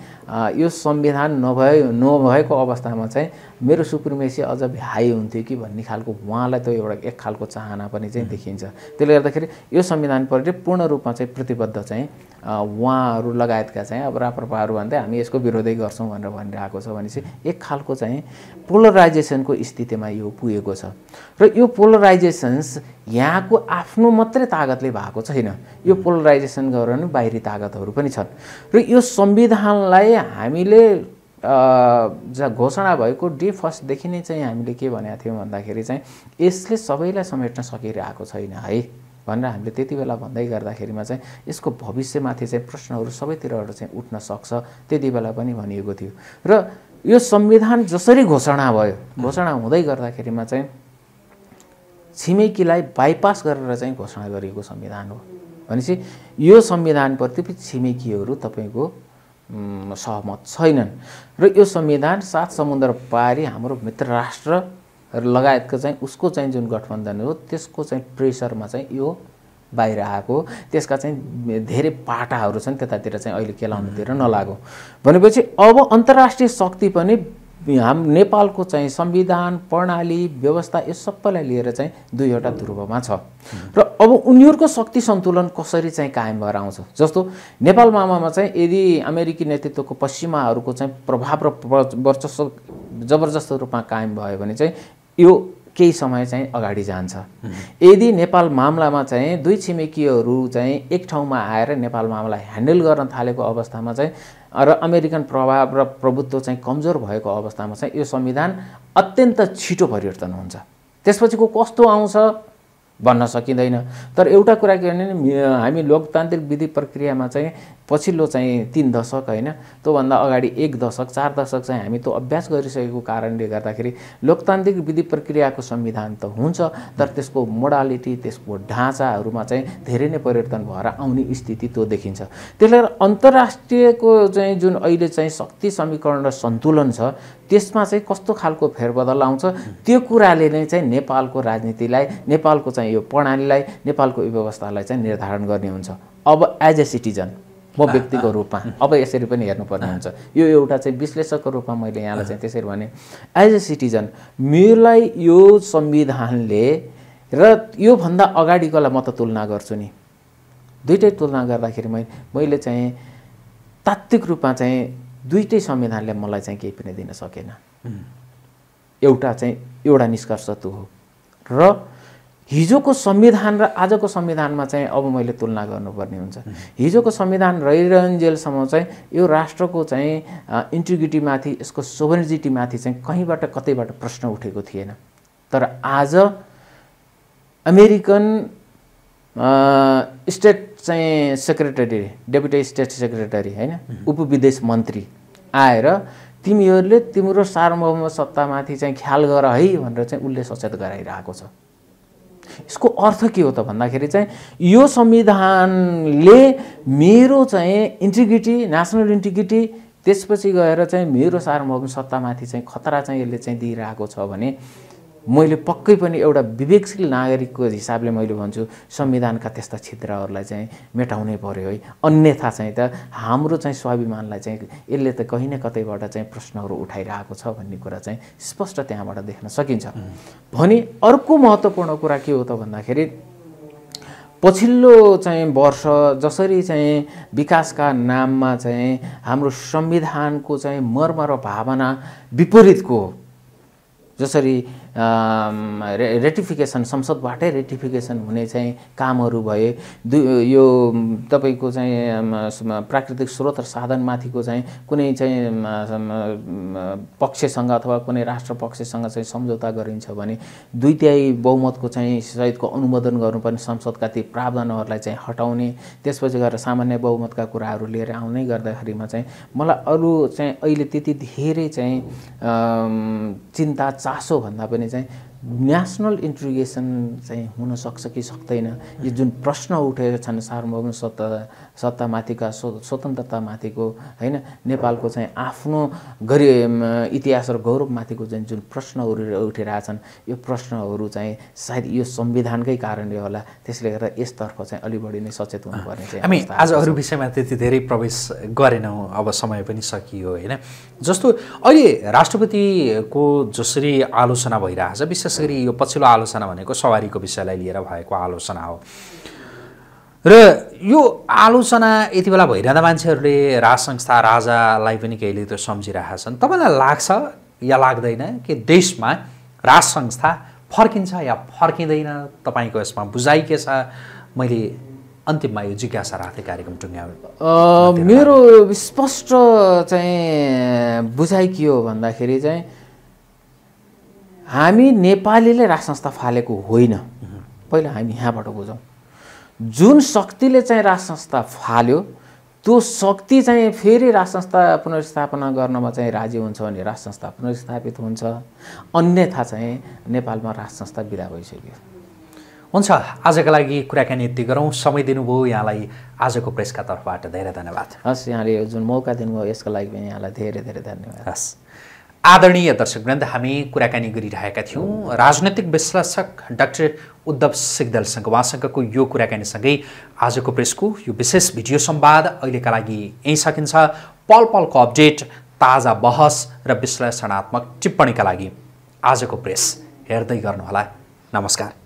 यो संविधान नभए नभएको अवस्थामा चाहिँ मेरो सुप्रिमेसी अझ हाई हुन्थ्यो कि भन्ने खालको उहाँलाई त एउटा एक खालको चाहना पनि चाहिँ देखिन्छ त्यसले गर्दाखेरि यो संविधानप्रति पूर्ण रूपमा चाहिँ प्रतिबद्ध चाहिँ उहाँहरू लगायतका चाहिँ अब राप्रपाहरू भन्दै हामी यसको विरोधै गर्छौँ भनेर भनिरहेको छ भने चाहिँ एक खालको चाहिँ पोलराइजेसनको स्थितिमा यो पुगेको छ र यो पोलराइजेसन्स यहाँको आफ्नो मात्रै तागतले भएको छैन यो पोलराइजेसन गराउने बाहिरी तागतहरू पनि छन् र यो संविधानलाई हामीले जहाँ घोषणा भएको डे फर्स्टदेखि नै चाहिँ हामीले के भनेको थियौँ भन्दाखेरि चाहिँ यसले सबैलाई समेट्न सकिरहेको छैन है भनेर हामीले त्यति बेला भन्दै गर्दाखेरिमा चाहिँ यसको भविष्यमाथि चाहिँ प्रश्नहरू सबैतिरबाट चाहिँ उठ्न सक्छ त्यति बेला पनि भनिएको थियो र यो संविधान जसरी घोषणा भयो घोषणा हुँदै गर्दाखेरिमा चाहिँ छिमेकीलाई बाइपास गरेर चाहिँ घोषणा गरिएको संविधान हो भनेपछि यो संविधानप्रति छिमेकीहरू तपाईँको सहमत छैनन् र यो संविधान सात समुद्र पारी हाम्रो मित्र राष्ट्र लगायतको चाहिँ उसको चाहिँ जुन गठबन्धन हो त्यसको चाहिँ प्रेसरमा चाहिँ यो बाहिर आएको त्यसका चाहिँ धेरै पाटाहरू छन् त्यतातिर चाहिँ अहिले केलाउनुतिर नलागौँ भनेपछि अब अन्तर्राष्ट्रिय शक्ति पनि हाम नेपालको चाहिँ संविधान प्रणाली व्यवस्था यो सबैलाई लिएर चाहिँ दुईवटा ध्रुवमा छ र अब उनीहरूको शक्ति सन्तुलन कसरी चाहिँ कायम भएर आउँछ जस्तो नेपाल मामामा चाहिँ यदि अमेरिकी नेतृत्वको पश्चिमाहरूको चाहिँ प्रभाव र वर्चस्व जबरजस्त रूपमा कायम भयो भने चाहिँ यो केही समय चाहिँ अगाडि जान्छ यदि नेपाल मामलामा चाहिँ दुई छिमेकीहरू चाहिँ एक ठाउँमा आएर नेपाल मामला ह्यान्डल गर्न थालेको अवस्थामा चाहिँ र अमेरिकन प्रभाव र प्रभुत्व चाहिँ कमजोर भएको अवस्थामा चाहिँ यो संविधान अत्यन्त छिटो परिवर्तन हुन्छ त्यसपछिको कस्तो आउँछ भन्न सकिँदैन तर एउटा कुरा के भने हामी लोकतान्त्रिक विधि प्रक्रियामा चाहिँ पछिल्लो चाहिँ तिन दशक होइन त्योभन्दा अगाडि एक दशक चार दशक चाहिँ हामी त्यो अभ्यास गरिसकेको कारणले गर्दाखेरि लोकतान्त्रिक विधि प्रक्रियाको संविधान त हुन्छ तर त्यसको मोडालिटी त्यसको ढाँचाहरूमा चाहिँ धेरै नै परिवर्तन भएर आउने स्थिति त्यो देखिन्छ त्यसले गर्दा अन्तर्राष्ट्रियको चाहिँ जुन अहिले चाहिँ शक्ति समीकरण र सन्तुलन छ त्यसमा चाहिँ कस्तो खालको फेरबदल आउँछ त्यो कुराले नै चाहिँ नेपालको राजनीतिलाई नेपालको चाहिँ यो प्रणालीलाई नेपालको व्यवस्थालाई चाहिँ निर्धारण गर्ने हुन्छ अब एज ए सिटिजन म व्यक्तिको रूपमा अब यसरी पनि हेर्नुपर्ने हुन्छ यो एउटा चाहिँ विश्लेषकको रूपमा मैले यहाँलाई चाहिँ त्यसरी भने एज ए सिटिजन मेरोलाई यो संविधानले र योभन्दा अगाडिकोलाई म त तुलना गर्छु नि दुइटै तुलना गर्दाखेरि मैले मैले चाहिँ तात्विक रूपमा चाहिँ दुइटै संविधानले मलाई चाहिँ केही पनि दिन सकेन एउटा चाहिँ एउटा निष्कर्ष त हो र हिजोको संविधान र आजको संविधानमा चाहिँ अब मैले तुलना गर्नुपर्ने हुन्छ हिजोको संविधान रहिरहन्जेलसम्म चाहिँ यो राष्ट्रको चाहिँ इन्टिग्रिटीमाथि यसको सोभरिजिटीमाथि चाहिँ कहीँबाट कतैबाट प्रश्न उठेको थिएन तर आज अमेरिकन स्टेट चाहिँ सेक्रेटरी डेपुटी स्टेट सेक्रेटरी होइन उपविदेश मन्त्री आएर तिमीहरूले तिम्रो सार्वभौम सत्तामाथि चाहिँ ख्याल गर है भनेर चाहिँ उसले सचेत गराइरहेको छ यसको अर्थ के हो त भन्दाखेरि चाहिँ यो संविधानले मेरो चाहिँ इन्टिग्रिटी नेसनल इन्टिग्रिटी त्यसपछि गएर चाहिँ मेरो सार्वभौम सत्तामाथि चाहिँ खतरा चाहिँ यसले चाहिँ दिइरहेको छ भने मैले पक्कै पनि एउटा विवेकशील नागरिकको हिसाबले मैले भन्छु संविधानका त्यस्ता छिद्रहरूलाई चाहिँ मेटाउनै पऱ्यो है अन्यथा चाहिँ त हाम्रो चाहिँ स्वाभिमानलाई चाहिँ यसले त कहीँ न कतैबाट चाहिँ प्रश्नहरू उठाइरहेको छ भन्ने कुरा चाहिँ स्पष्ट त्यहाँबाट देख्न सकिन्छ भने अर्को महत्त्वपूर्ण कुरा के हो त भन्दाखेरि पछिल्लो चाहिँ वर्ष जसरी चाहिँ विकासका नाममा चाहिँ हाम्रो संविधानको चाहिँ मर्म र भावना विपरीतको जसरी रे रेटिफिकेसन संसदबाटै रेटिफिकेसन हुने चाहिँ कामहरू भए दु यो तपाईँको चाहिँ प्राकृतिक स्रोत र साधनमाथिको चाहिँ कुनै चाहिँ पक्षसँग अथवा कुनै राष्ट्र पक्षसँग चाहिँ सम्झौता गरिन्छ भने दुई तिहाई बहुमतको चाहिँ सहितको अनुमोदन गर्नुपर्ने संसदका ती प्रावधानहरूलाई चाहिँ हटाउने त्यसपछि गएर सामान्य बहुमतका कुराहरू लिएर आउने गर्दाखेरिमा चाहिँ मलाई अरू चाहिँ अहिले त्यति धेरै चाहिँ चिन्ता चासो भन्दा पनि भने चाहिँ नेसनल इन्ट्रिगेसन चाहिँ हुनसक्छ कि सक्दैन यो जुन प्रश्न उठेका छन् सार्वभौम सत्ता सत्तामाथिका स्व स्वतन्त्रतामाथिको होइन नेपालको चाहिँ आफ्नो गरि इतिहास र गौरवमाथिको चाहिँ जुन प्रश्नहरू उठिरहेछन् यो प्रश्नहरू चाहिँ सायद यो संविधानकै कारणले होला त्यसले गर्दा यसतर्फ चाहिँ अलि बढी नै सचेत हुनुपर्ने चाहिँ हामी आज अरू विषयमा त्यति धेरै प्रवेश गरेनौँ अब समय पनि सकियो होइन जस्तो अहिले राष्ट्रपतिको जसरी आलोचना भइरहेछ विशेष गरी यो पछिल्लो आलोचना भनेको सवारीको विषयलाई लिएर भएको आलोचना हो र यो आलोचना यति बेला भइरहँदा मान्छेहरूले राज संस्था राजालाई पनि केहीले त्यो सम्झिरहेका छन् तपाईँलाई लाग्छ या लाग्दैन कि देशमा राज संस्था फर्किन्छ या फर्किँदैन तपाईँको यसमा बुझाइ के छ मैले अन्तिममा यो जिज्ञासा राखेँ कार्यक्रम टुङ्ग्या मेरो स्पष्ट चाहिँ बुझाइ के हो भन्दाखेरि चाहिँ हामी नेपालीले राज संस्था फालेको होइन पहिला हामी यहाँबाट बुझौँ जुन शक्तिले चाहिँ राज संस्था फाल्यो त्यो शक्ति चाहिँ फेरि राज संस्था पुनर्स्थापना गर्नमा चाहिँ राजी हुन्छ भने राज संस्था पुनर्स्थापित हुन्छ अन्यथा चाहिँ नेपालमा राज संस्था विदा भइसक्यो हुन्छ आजको लागि कुराकानी यति गरौँ समय दिनुभयो यहाँलाई आजको प्रेसका तर्फबाट धेरै धन्यवाद हस् यहाँले जुन मौका दिनुभयो यसको लागि पनि यहाँलाई धेरै धेरै धन्यवाद हस् आदरणीय दर्शकवृन्द हामी कुराकानी गरिरहेका थियौँ राजनैतिक विश्लेषक डाक्टर उद्धव सिग्दलसँग उहाँसँगको यो कुराकानीसँगै आजको प्रेसको यो विशेष भिडियो सम्वाद अहिलेका लागि यहीँ सकिन्छ पल पलको अपडेट ताजा बहस र विश्लेषणात्मक टिप्पणीका लागि आजको प्रेस हेर्दै गर्नुहोला नमस्कार